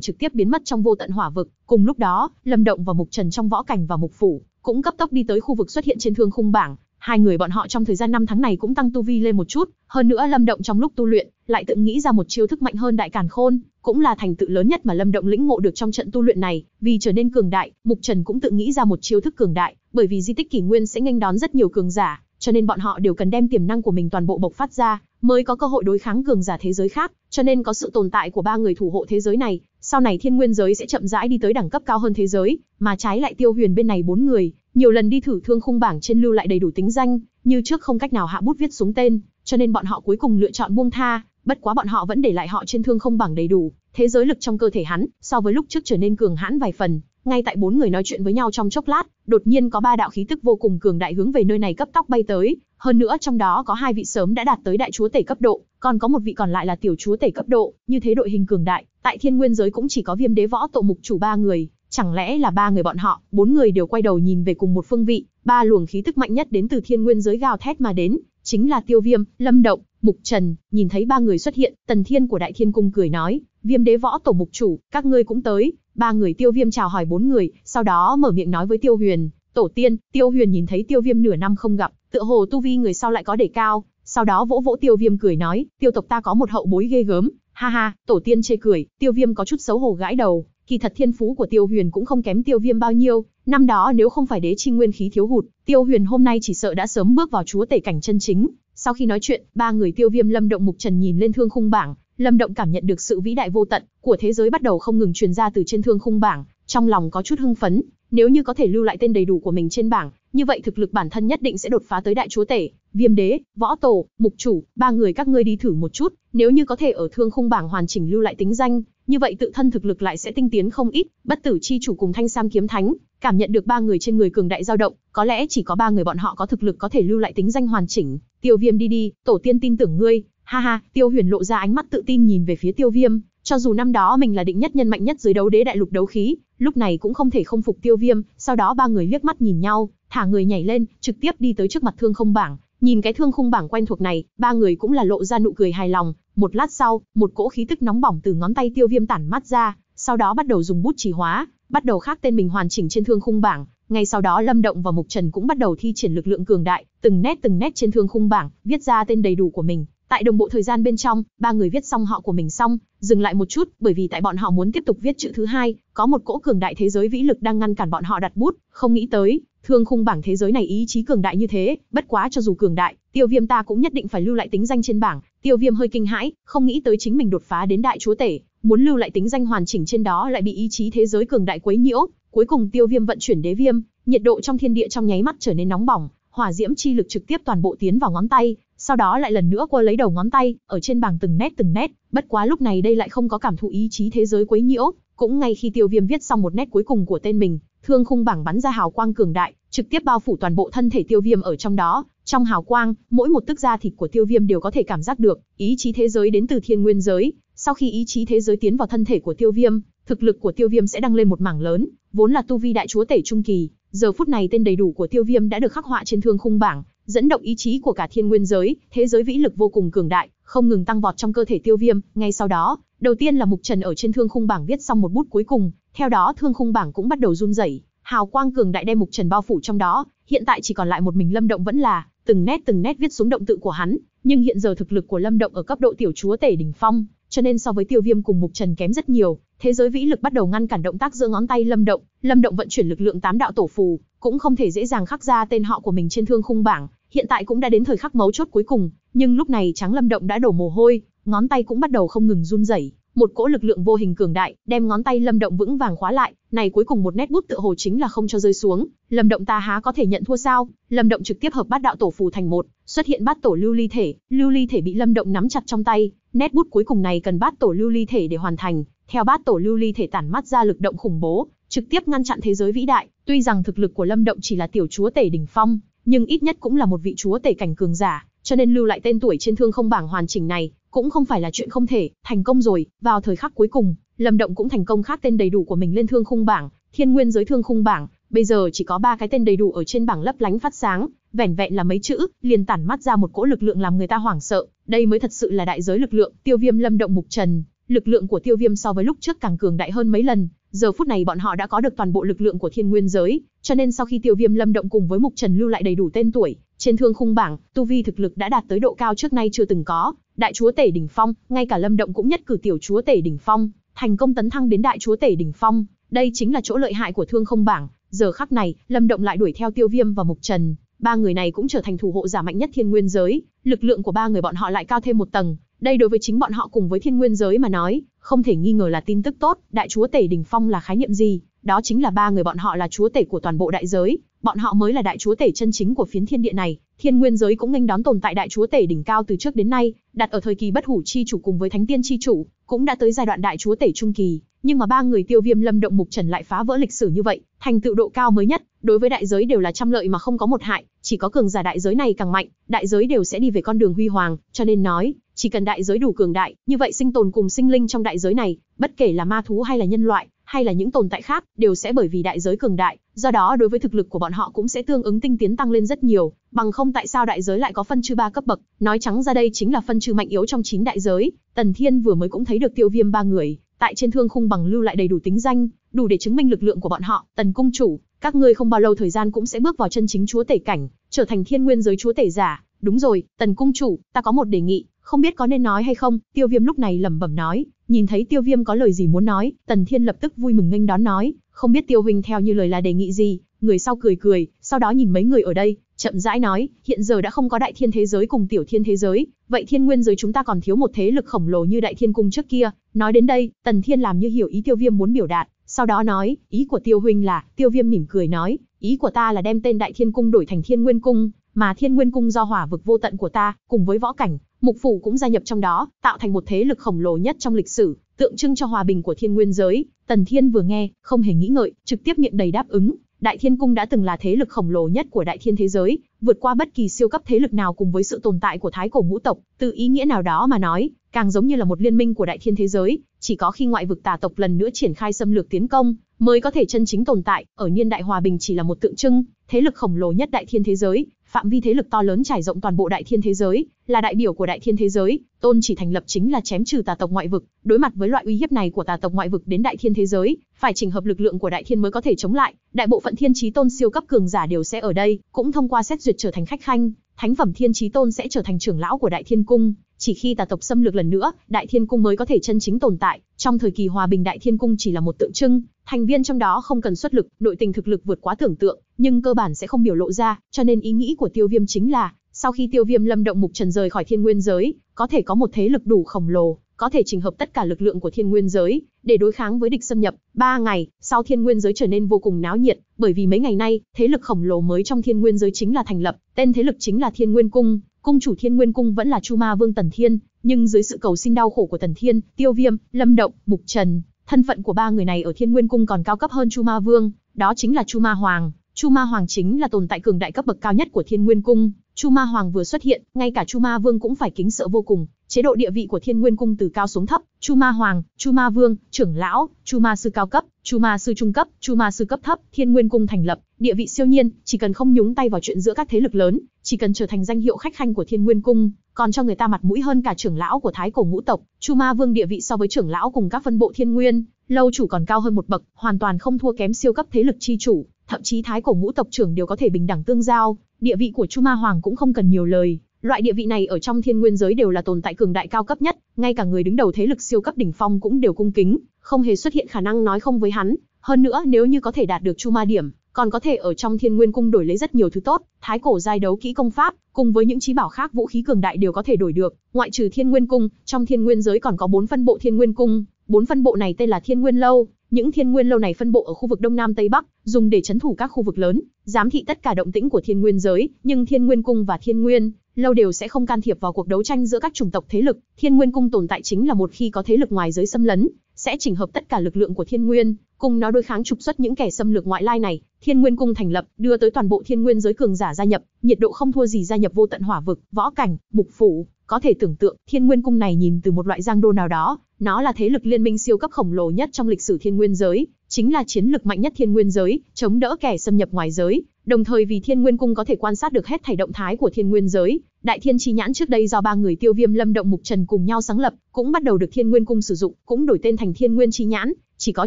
trực tiếp biến mất trong vô tận hỏa vực, cùng lúc đó, Lâm Động và Mục Trần trong võ cảnh và Mục phủ cũng cấp tốc đi tới khu vực xuất hiện trên thương khung bảng, hai người bọn họ trong thời gian năm tháng này cũng tăng tu vi lên một chút, hơn nữa Lâm Động trong lúc tu luyện, lại tự nghĩ ra một chiêu thức mạnh hơn đại càn khôn, cũng là thành tựu lớn nhất mà Lâm Động lĩnh ngộ được trong trận tu luyện này, vì trở nên cường đại, Mục Trần cũng tự nghĩ ra một chiêu thức cường đại, bởi vì di tích kỷ nguyên sẽ nghênh đón rất nhiều cường giả, cho nên bọn họ đều cần đem tiềm năng của mình toàn bộ bộc phát ra, mới có cơ hội đối kháng cường giả thế giới khác, cho nên có sự tồn tại của ba người thủ hộ thế giới này, sau này thiên nguyên giới sẽ chậm rãi đi tới đẳng cấp cao hơn thế giới, mà trái lại tiêu huyền bên này bốn người, nhiều lần đi thử thương khung bảng trên lưu lại đầy đủ tính danh, như trước không cách nào hạ bút viết xuống tên, cho nên bọn họ cuối cùng lựa chọn buông tha, bất quá bọn họ vẫn để lại họ trên thương không bảng đầy đủ, thế giới lực trong cơ thể hắn, so với lúc trước trở nên cường hãn vài phần, ngay tại bốn người nói chuyện với nhau trong chốc lát, đột nhiên có ba đạo khí tức vô cùng cường đại hướng về nơi này cấp tốc bay tới, hơn nữa trong đó có hai vị sớm đã đạt tới đại chúa tể cấp độ, còn có một vị còn lại là tiểu chúa tể cấp độ, như thế đội hình cường đại, tại thiên nguyên giới cũng chỉ có viêm đế võ tổ mục chủ ba người, chẳng lẽ là ba người bọn họ, bốn người đều quay đầu nhìn về cùng một phương vị, ba luồng khí tức mạnh nhất đến từ thiên nguyên giới gào thét mà đến, chính là Tiêu Viêm, Lâm Động, Mục Trần, nhìn thấy ba người xuất hiện, Tần Thiên của Đại Thiên Cung cười nói, viêm đế võ tổ mục chủ, các ngươi cũng tới, ba người tiêu viêm chào hỏi bốn người, sau đó mở miệng nói với tiêu huyền, tổ tiên, tiêu huyền nhìn thấy tiêu viêm nửa năm không gặp, tựa hồ tu vi người sau lại có để cao, sau đó vỗ vỗ tiêu viêm cười nói, tiêu tộc ta có một hậu bối ghê gớm, ha ha, tổ tiên chê cười, tiêu viêm có chút xấu hổ gãi đầu, kỳ thật thiên phú của tiêu huyền cũng không kém tiêu viêm bao nhiêu, năm đó nếu không phải đế chi nguyên khí thiếu hụt, tiêu huyền hôm nay chỉ sợ đã sớm bước vào chúa tể cảnh chân chính. Sau khi nói chuyện, ba người tiêu viêm lâm động mục trần nhìn lên thương khung bảng, Lâm Động cảm nhận được sự vĩ đại vô tận của thế giới bắt đầu không ngừng truyền ra từ trên thương khung bảng, trong lòng có chút hưng phấn, nếu như có thể lưu lại tên đầy đủ của mình trên bảng, như vậy thực lực bản thân nhất định sẽ đột phá tới đại chúa tể, Viêm đế, Võ tổ, Mục chủ, ba người các ngươi đi thử một chút, nếu như có thể ở thương khung bảng hoàn chỉnh lưu lại tính danh, như vậy tự thân thực lực lại sẽ tinh tiến không ít, bất tử chi chủ cùng Thanh Sam kiếm thánh, cảm nhận được ba người trên người cường đại dao động, có lẽ chỉ có ba người bọn họ có thực lực có thể lưu lại tính danh hoàn chỉnh, Tiêu Viêm đi đi, tổ tiên tin tưởng ngươi, Ha ha, Tiêu Huyền lộ ra ánh mắt tự tin nhìn về phía Tiêu Viêm, cho dù năm đó mình là định nhất nhân mạnh nhất dưới đấu đế đại lục đấu khí, lúc này cũng không thể không phục Tiêu Viêm, sau đó ba người liếc mắt nhìn nhau, thả người nhảy lên, trực tiếp đi tới trước mặt thương không bảng, nhìn cái thương khung bảng quen thuộc này, ba người cũng là lộ ra nụ cười hài lòng, một lát sau, một cỗ khí tức nóng bỏng từ ngón tay Tiêu Viêm tản mát ra, sau đó bắt đầu dùng bút chỉ hóa, bắt đầu khắc tên mình hoàn chỉnh trên thương khung bảng, ngay sau đó Lâm Động và Mục Trần cũng bắt đầu thi triển lực lượng cường đại, từng nét từng nét trên thương khung bảng, viết ra tên đầy đủ của mình, Tại đồng bộ thời gian bên trong, ba người viết xong họ của mình xong, dừng lại một chút, bởi vì tại bọn họ muốn tiếp tục viết chữ thứ hai, có một cỗ cường đại thế giới vĩ lực đang ngăn cản bọn họ đặt bút, không nghĩ tới, thương khung bảng thế giới này ý chí cường đại như thế, bất quá cho dù cường đại, Tiêu Viêm ta cũng nhất định phải lưu lại tính danh trên bảng. Tiêu Viêm hơi kinh hãi, không nghĩ tới chính mình đột phá đến đại chúa tể, muốn lưu lại tính danh hoàn chỉnh trên đó lại bị ý chí thế giới cường đại quấy nhiễu, cuối cùng Tiêu Viêm vận chuyển đế viêm, nhiệt độ trong thiên địa trong nháy mắt trở nên nóng bỏng, hỏa diễm chi lực trực tiếp toàn bộ tiến vào ngón tay, sau đó lại lần nữa cô lấy đầu ngón tay, ở trên bảng từng nét từng nét, bất quá lúc này đây lại không có cảm thụ ý chí thế giới quấy nhiễu, cũng ngay khi Tiêu Viêm viết xong một nét cuối cùng của tên mình, thương khung bảng bắn ra hào quang cường đại, trực tiếp bao phủ toàn bộ thân thể Tiêu Viêm ở trong đó, trong hào quang, mỗi một tức da thịt của Tiêu Viêm đều có thể cảm giác được, ý chí thế giới đến từ thiên nguyên giới, sau khi ý chí thế giới tiến vào thân thể của Tiêu Viêm, thực lực của Tiêu Viêm sẽ đăng lên một mảng lớn, vốn là tu vi đại chúa tể trung kỳ, Giờ phút này tên đầy đủ của Tiêu Viêm đã được khắc họa trên thương khung bảng, dẫn động ý chí của cả thiên nguyên giới, thế giới vĩ lực vô cùng cường đại, không ngừng tăng vọt trong cơ thể Tiêu Viêm, ngay sau đó, đầu tiên là Mục Trần ở trên thương khung bảng viết xong một bút cuối cùng, theo đó thương khung bảng cũng bắt đầu run rẩy, hào quang cường đại đem Mục Trần bao phủ trong đó, hiện tại chỉ còn lại một mình Lâm Động vẫn là từng nét từng nét viết xuống động tự của hắn, nhưng hiện giờ thực lực của Lâm Động ở cấp độ tiểu chúa tể đỉnh phong, cho nên so với Tiêu Viêm cùng Mục Trần kém rất nhiều, thế giới vĩ lực bắt đầu ngăn cản động tác giữa ngón tay Lâm Động, Lâm Động vận chuyển lực lượng tám đạo tổ phù, cũng không thể dễ dàng khắc ra tên họ của mình trên thương khung bảng, hiện tại cũng đã đến thời khắc mấu chốt cuối cùng, nhưng lúc này trắng Lâm Động đã đổ mồ hôi, ngón tay cũng bắt đầu không ngừng run rẩy, một cỗ lực lượng vô hình cường đại, đem ngón tay Lâm Động vững vàng khóa lại, này cuối cùng một nét bút tựa hồ chính là không cho rơi xuống, Lâm Động ta há có thể nhận thua sao? Lâm Động trực tiếp hợp bát đạo tổ phù thành một, xuất hiện bát tổ lưu ly thể, lưu ly thể bị Lâm Động nắm chặt trong tay, Nét bút cuối cùng này cần bát tổ lưu ly thể để hoàn thành, theo bát tổ lưu ly thể tản mắt ra lực động khủng bố, trực tiếp ngăn chặn thế giới vĩ đại, tuy rằng thực lực của Lâm Động chỉ là tiểu chúa tể đỉnh phong, nhưng ít nhất cũng là một vị chúa tể cảnh cường giả, cho nên lưu lại tên tuổi trên thương không bảng hoàn chỉnh này, cũng không phải là chuyện không thể, thành công rồi, vào thời khắc cuối cùng, Lâm Động cũng thành công khắc tên đầy đủ của mình lên thương khung bảng, Thiên Nguyên giới thương khung bảng, bây giờ chỉ có ba cái tên đầy đủ ở trên bảng lấp lánh phát sáng, vẻn vẹn là mấy chữ, liền tản mắt ra một cỗ lực lượng làm người ta hoảng sợ, đây mới thật sự là đại giới lực lượng, Tiêu Viêm Lâm Động Mục Trần, lực lượng của Tiêu Viêm so với lúc trước càng cường đại hơn mấy lần, giờ phút này bọn họ đã có được toàn bộ lực lượng của Thiên Nguyên giới, cho nên sau khi Tiêu Viêm Lâm Động cùng với Mục Trần lưu lại đầy đủ tên tuổi, trên thương khung bảng, tu vi thực lực đã đạt tới độ cao trước nay chưa từng có, đại chúa tể đỉnh phong, ngay cả Lâm Động cũng nhất cử tiểu chúa tể đỉnh phong, thành công tấn thăng đến đại chúa tể đỉnh phong, đây chính là chỗ lợi hại của Thương Không bảng, giờ khắc này, Lâm Động lại đuổi theo Tiêu Viêm và Mục Trần, ba người này cũng trở thành thủ hộ giả mạnh nhất thiên nguyên giới, lực lượng của ba người bọn họ lại cao thêm một tầng, đây đối với chính bọn họ cùng với thiên nguyên giới mà nói, không thể nghi ngờ là tin tức tốt, đại chúa tể đỉnh phong là khái niệm gì, đó chính là ba người bọn họ là chúa tể của toàn bộ đại giới, bọn họ mới là đại chúa tể chân chính của phiến thiên địa này, Thiên Nguyên giới cũng nghênh đón tồn tại đại chúa tể đỉnh cao từ trước đến nay, đặt ở thời kỳ bất hủ chi chủ cùng với thánh tiên chi chủ, cũng đã tới giai đoạn đại chúa tể trung kỳ, nhưng mà ba người Tiêu Viêm Lâm Động Mục Trần lại phá vỡ lịch sử như vậy, thành tựu độ cao mới nhất, đối với đại giới đều là trăm lợi mà không có một hại, chỉ có cường giả đại giới này càng mạnh, đại giới đều sẽ đi về con đường huy hoàng, cho nên nói, chỉ cần đại giới đủ cường đại, như vậy sinh tồn cùng sinh linh trong đại giới này, bất kể là ma thú hay là nhân loại, hay là những tồn tại khác, đều sẽ bởi vì đại giới cường đại, do đó đối với thực lực của bọn họ cũng sẽ tương ứng tinh tiến tăng lên rất nhiều, bằng không tại sao đại giới lại có phân chư ba cấp bậc, nói trắng ra đây chính là phân chư mạnh yếu trong chín đại giới, Tần Thiên vừa mới cũng thấy được tiêu viêm ba người, tại trên thương khung bằng lưu lại đầy đủ tính danh, đủ để chứng minh lực lượng của bọn họ, Tần Cung Chủ, các ngươi không bao lâu thời gian cũng sẽ bước vào chân chính chúa tể cảnh, trở thành thiên nguyên giới chúa tể giả, đúng rồi, Tần Cung Chủ, ta có một đề nghị, không biết có nên nói hay không, tiêu viêm lúc này lẩm bẩm nói, nhìn thấy tiêu viêm có lời gì muốn nói, tần thiên lập tức vui mừng nghênh đón nói, không biết tiêu huynh theo như lời là đề nghị gì, người sau cười cười, sau đó nhìn mấy người ở đây, chậm rãi nói, hiện giờ đã không có đại thiên thế giới cùng tiểu thiên thế giới, vậy thiên nguyên giới chúng ta còn thiếu một thế lực khổng lồ như đại thiên cung trước kia. Nói đến đây, Tần Thiên làm như hiểu ý Tiêu Viêm muốn biểu đạt, sau đó nói, ý của Tiêu huynh là, Tiêu Viêm mỉm cười nói, ý của ta là đem tên đại thiên cung đổi thành thiên nguyên cung, mà thiên nguyên cung do hỏa vực vô tận của ta, cùng với võ cảnh, Mục phủ cũng gia nhập trong đó, tạo thành một thế lực khổng lồ nhất trong lịch sử, tượng trưng cho hòa bình của thiên nguyên giới. Tần Thiên vừa nghe, không hề nghĩ ngợi, trực tiếp miệng đầy đáp ứng. Đại Thiên Cung đã từng là thế lực khổng lồ nhất của Đại Thiên thế giới, vượt qua bất kỳ siêu cấp thế lực nào cùng với sự tồn tại của Thái cổ ngũ tộc, từ ý nghĩa nào đó mà nói, càng giống như là một liên minh của Đại Thiên thế giới, chỉ có khi ngoại vực tà tộc lần nữa triển khai xâm lược tiến công, mới có thể chân chính tồn tại, ở niên đại hòa bình chỉ là một tượng trưng, thế lực khổng lồ nhất Đại Thiên thế giới, phạm vi thế lực to lớn trải rộng toàn bộ đại thiên thế giới, là đại biểu của đại thiên thế giới, tôn chỉ thành lập chính là chém trừ tà tộc ngoại vực, đối mặt với loại uy hiếp này của tà tộc ngoại vực đến đại thiên thế giới, phải chỉnh hợp lực lượng của đại thiên mới có thể chống lại, đại bộ phận thiên chí tôn siêu cấp cường giả đều sẽ ở đây, cũng thông qua xét duyệt trở thành khách khanh, thánh phẩm thiên chí tôn sẽ trở thành trưởng lão của đại thiên cung, chỉ khi tà tộc xâm lược lần nữa, Đại Thiên Cung mới có thể chân chính tồn tại. Trong thời kỳ hòa bình Đại Thiên Cung chỉ là một tượng trưng, thành viên trong đó không cần xuất lực, nội tình thực lực vượt quá tưởng tượng, nhưng cơ bản sẽ không biểu lộ ra, cho nên ý nghĩ của Tiêu Viêm chính là, sau khi Tiêu Viêm Lâm Động Mục Trần rời khỏi Thiên Nguyên giới, có thể có một thế lực đủ khổng lồ, có thể chỉnh hợp tất cả lực lượng của Thiên Nguyên giới để đối kháng với địch xâm nhập. Ba ngày sau Thiên Nguyên giới trở nên vô cùng náo nhiệt, bởi vì mấy ngày nay, thế lực khổng lồ mới trong Thiên Nguyên giới chính là thành lập, tên thế lực chính là Thiên Nguyên cung, cung chủ Thiên Nguyên cung vẫn là Chu Ma Vương Tần Thiên, nhưng dưới sự cầu xin đau khổ của Tần Thiên, Tiêu Viêm, Lâm Động, Mục Trần, thân phận của ba người này ở Thiên Nguyên cung còn cao cấp hơn Chu Ma Vương, đó chính là Chu Ma Hoàng. Chu Ma Hoàng chính là tồn tại cường đại cấp bậc cao nhất của Thiên Nguyên cung, Chu Ma Hoàng vừa xuất hiện, ngay cả Chu Ma Vương cũng phải kính sợ vô cùng. Chế độ địa vị của Thiên Nguyên cung từ cao xuống thấp, Chu Ma Hoàng, Chu Ma Vương, trưởng lão, Chu Ma sư cao cấp, Chu ma sư trung cấp, chu ma sư cấp thấp, Thiên Nguyên cung thành lập, địa vị siêu nhiên, chỉ cần không nhúng tay vào chuyện giữa các thế lực lớn, chỉ cần trở thành danh hiệu khách khanh của Thiên Nguyên cung, còn cho người ta mặt mũi hơn cả trưởng lão của Thái cổ ngũ tộc, Chu ma vương địa vị so với trưởng lão cùng các phân bộ Thiên Nguyên, lâu chủ còn cao hơn một bậc, hoàn toàn không thua kém siêu cấp thế lực chi chủ, thậm chí Thái cổ ngũ tộc trưởng đều có thể bình đẳng tương giao, địa vị của Chu ma hoàng cũng không cần nhiều lời, Loại địa vị này ở trong thiên nguyên giới đều là tồn tại cường đại cao cấp nhất, ngay cả người đứng đầu thế lực siêu cấp đỉnh phong cũng đều cung kính, không hề xuất hiện khả năng nói không với hắn. Hơn nữa nếu như có thể đạt được chu ma điểm, còn có thể ở trong thiên nguyên cung đổi lấy rất nhiều thứ tốt, thái cổ giai đấu kỹ công pháp, cùng với những trí bảo khác vũ khí cường đại đều có thể đổi được. Ngoại trừ thiên nguyên cung, trong thiên nguyên giới còn có bốn phân bộ thiên nguyên cung, bốn phân bộ này tên là thiên nguyên lâu. Những thiên nguyên lâu này phân bộ ở khu vực đông nam tây bắc, dùng để chấn thủ các khu vực lớn, giám thị tất cả động tĩnh của thiên nguyên giới. Nhưng thiên nguyên cung và thiên nguyên lâu đều sẽ không can thiệp vào cuộc đấu tranh giữa các chủng tộc thế lực. Thiên Nguyên Cung tồn tại chính là một khi có thế lực ngoài giới xâm lấn, sẽ chỉnh hợp tất cả lực lượng của Thiên Nguyên, cùng nó đối kháng trục xuất những kẻ xâm lược ngoại lai này. Thiên Nguyên Cung thành lập, đưa tới toàn bộ Thiên Nguyên giới cường giả gia nhập, nhiệt độ không thua gì gia nhập vô tận hỏa vực, võ cảnh, mục phủ, có thể tưởng tượng, Thiên Nguyên Cung này nhìn từ một loại giang đô nào đó, nó là thế lực liên minh siêu cấp khổng lồ nhất trong lịch sử thiên nguyên giới, chính là chiến lực mạnh nhất thiên nguyên giới, chống đỡ kẻ xâm nhập ngoài giới, đồng thời vì thiên nguyên cung có thể quan sát được hết thảy động thái của thiên nguyên giới, đại thiên chi nhãn trước đây do ba người tiêu viêm lâm động mục trần cùng nhau sáng lập, cũng bắt đầu được thiên nguyên cung sử dụng, cũng đổi tên thành thiên nguyên chi nhãn, chỉ có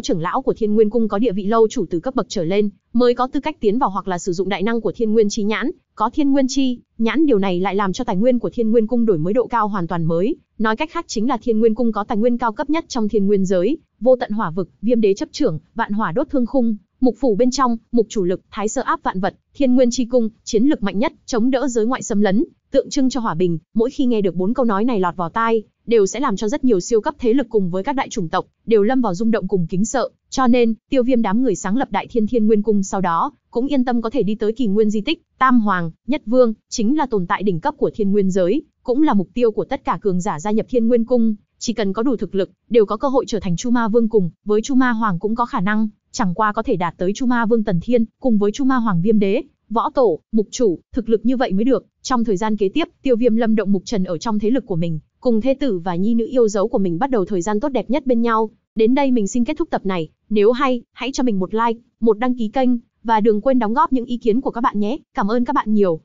trưởng lão của Thiên Nguyên cung có địa vị lâu chủ từ cấp bậc trở lên mới có tư cách tiến vào hoặc là sử dụng đại năng của Thiên Nguyên chi nhãn, có Thiên Nguyên chi, nhãn điều này lại làm cho tài nguyên của Thiên Nguyên cung đổi mới độ cao hoàn toàn mới, nói cách khác chính là Thiên Nguyên cung có tài nguyên cao cấp nhất trong Thiên Nguyên giới, vô tận hỏa vực, Viêm đế chấp trưởng, vạn hỏa đốt thương khung, mục phủ bên trong, mục chủ lực, thái sơ áp vạn vật, Thiên Nguyên chi cung, chiến lực mạnh nhất, chống đỡ giới ngoại xâm lấn, tượng trưng cho hòa bình, mỗi khi nghe được bốn câu nói này lọt vào tai, đều sẽ làm cho rất nhiều siêu cấp thế lực cùng với các đại chủng tộc đều lâm vào rung động cùng kính sợ, cho nên, Tiêu Viêm đám người sáng lập Đại Thiên Thiên Nguyên Cung sau đó, cũng yên tâm có thể đi tới kỳ nguyên di tích, Tam Hoàng, Nhất Vương, chính là tồn tại đỉnh cấp của Thiên Nguyên giới, cũng là mục tiêu của tất cả cường giả gia nhập Thiên Nguyên Cung, chỉ cần có đủ thực lực, đều có cơ hội trở thành Chu Ma Vương cùng, với Chu Ma Hoàng cũng có khả năng, chẳng qua có thể đạt tới Chu Ma Vương Tần Thiên, cùng với Chu Ma Hoàng Viêm Đế, võ tổ, mục chủ, thực lực như vậy mới được. Trong thời gian kế tiếp, Tiêu Viêm Lâm động mục trần ở trong thế lực của mình, cùng thê tử và nhi nữ yêu dấu của mình bắt đầu thời gian tốt đẹp nhất bên nhau. Đến đây mình xin kết thúc tập này, nếu hay, hãy cho mình một like, một đăng ký kênh, và đừng quên đóng góp những ý kiến của các bạn nhé. Cảm ơn các bạn nhiều.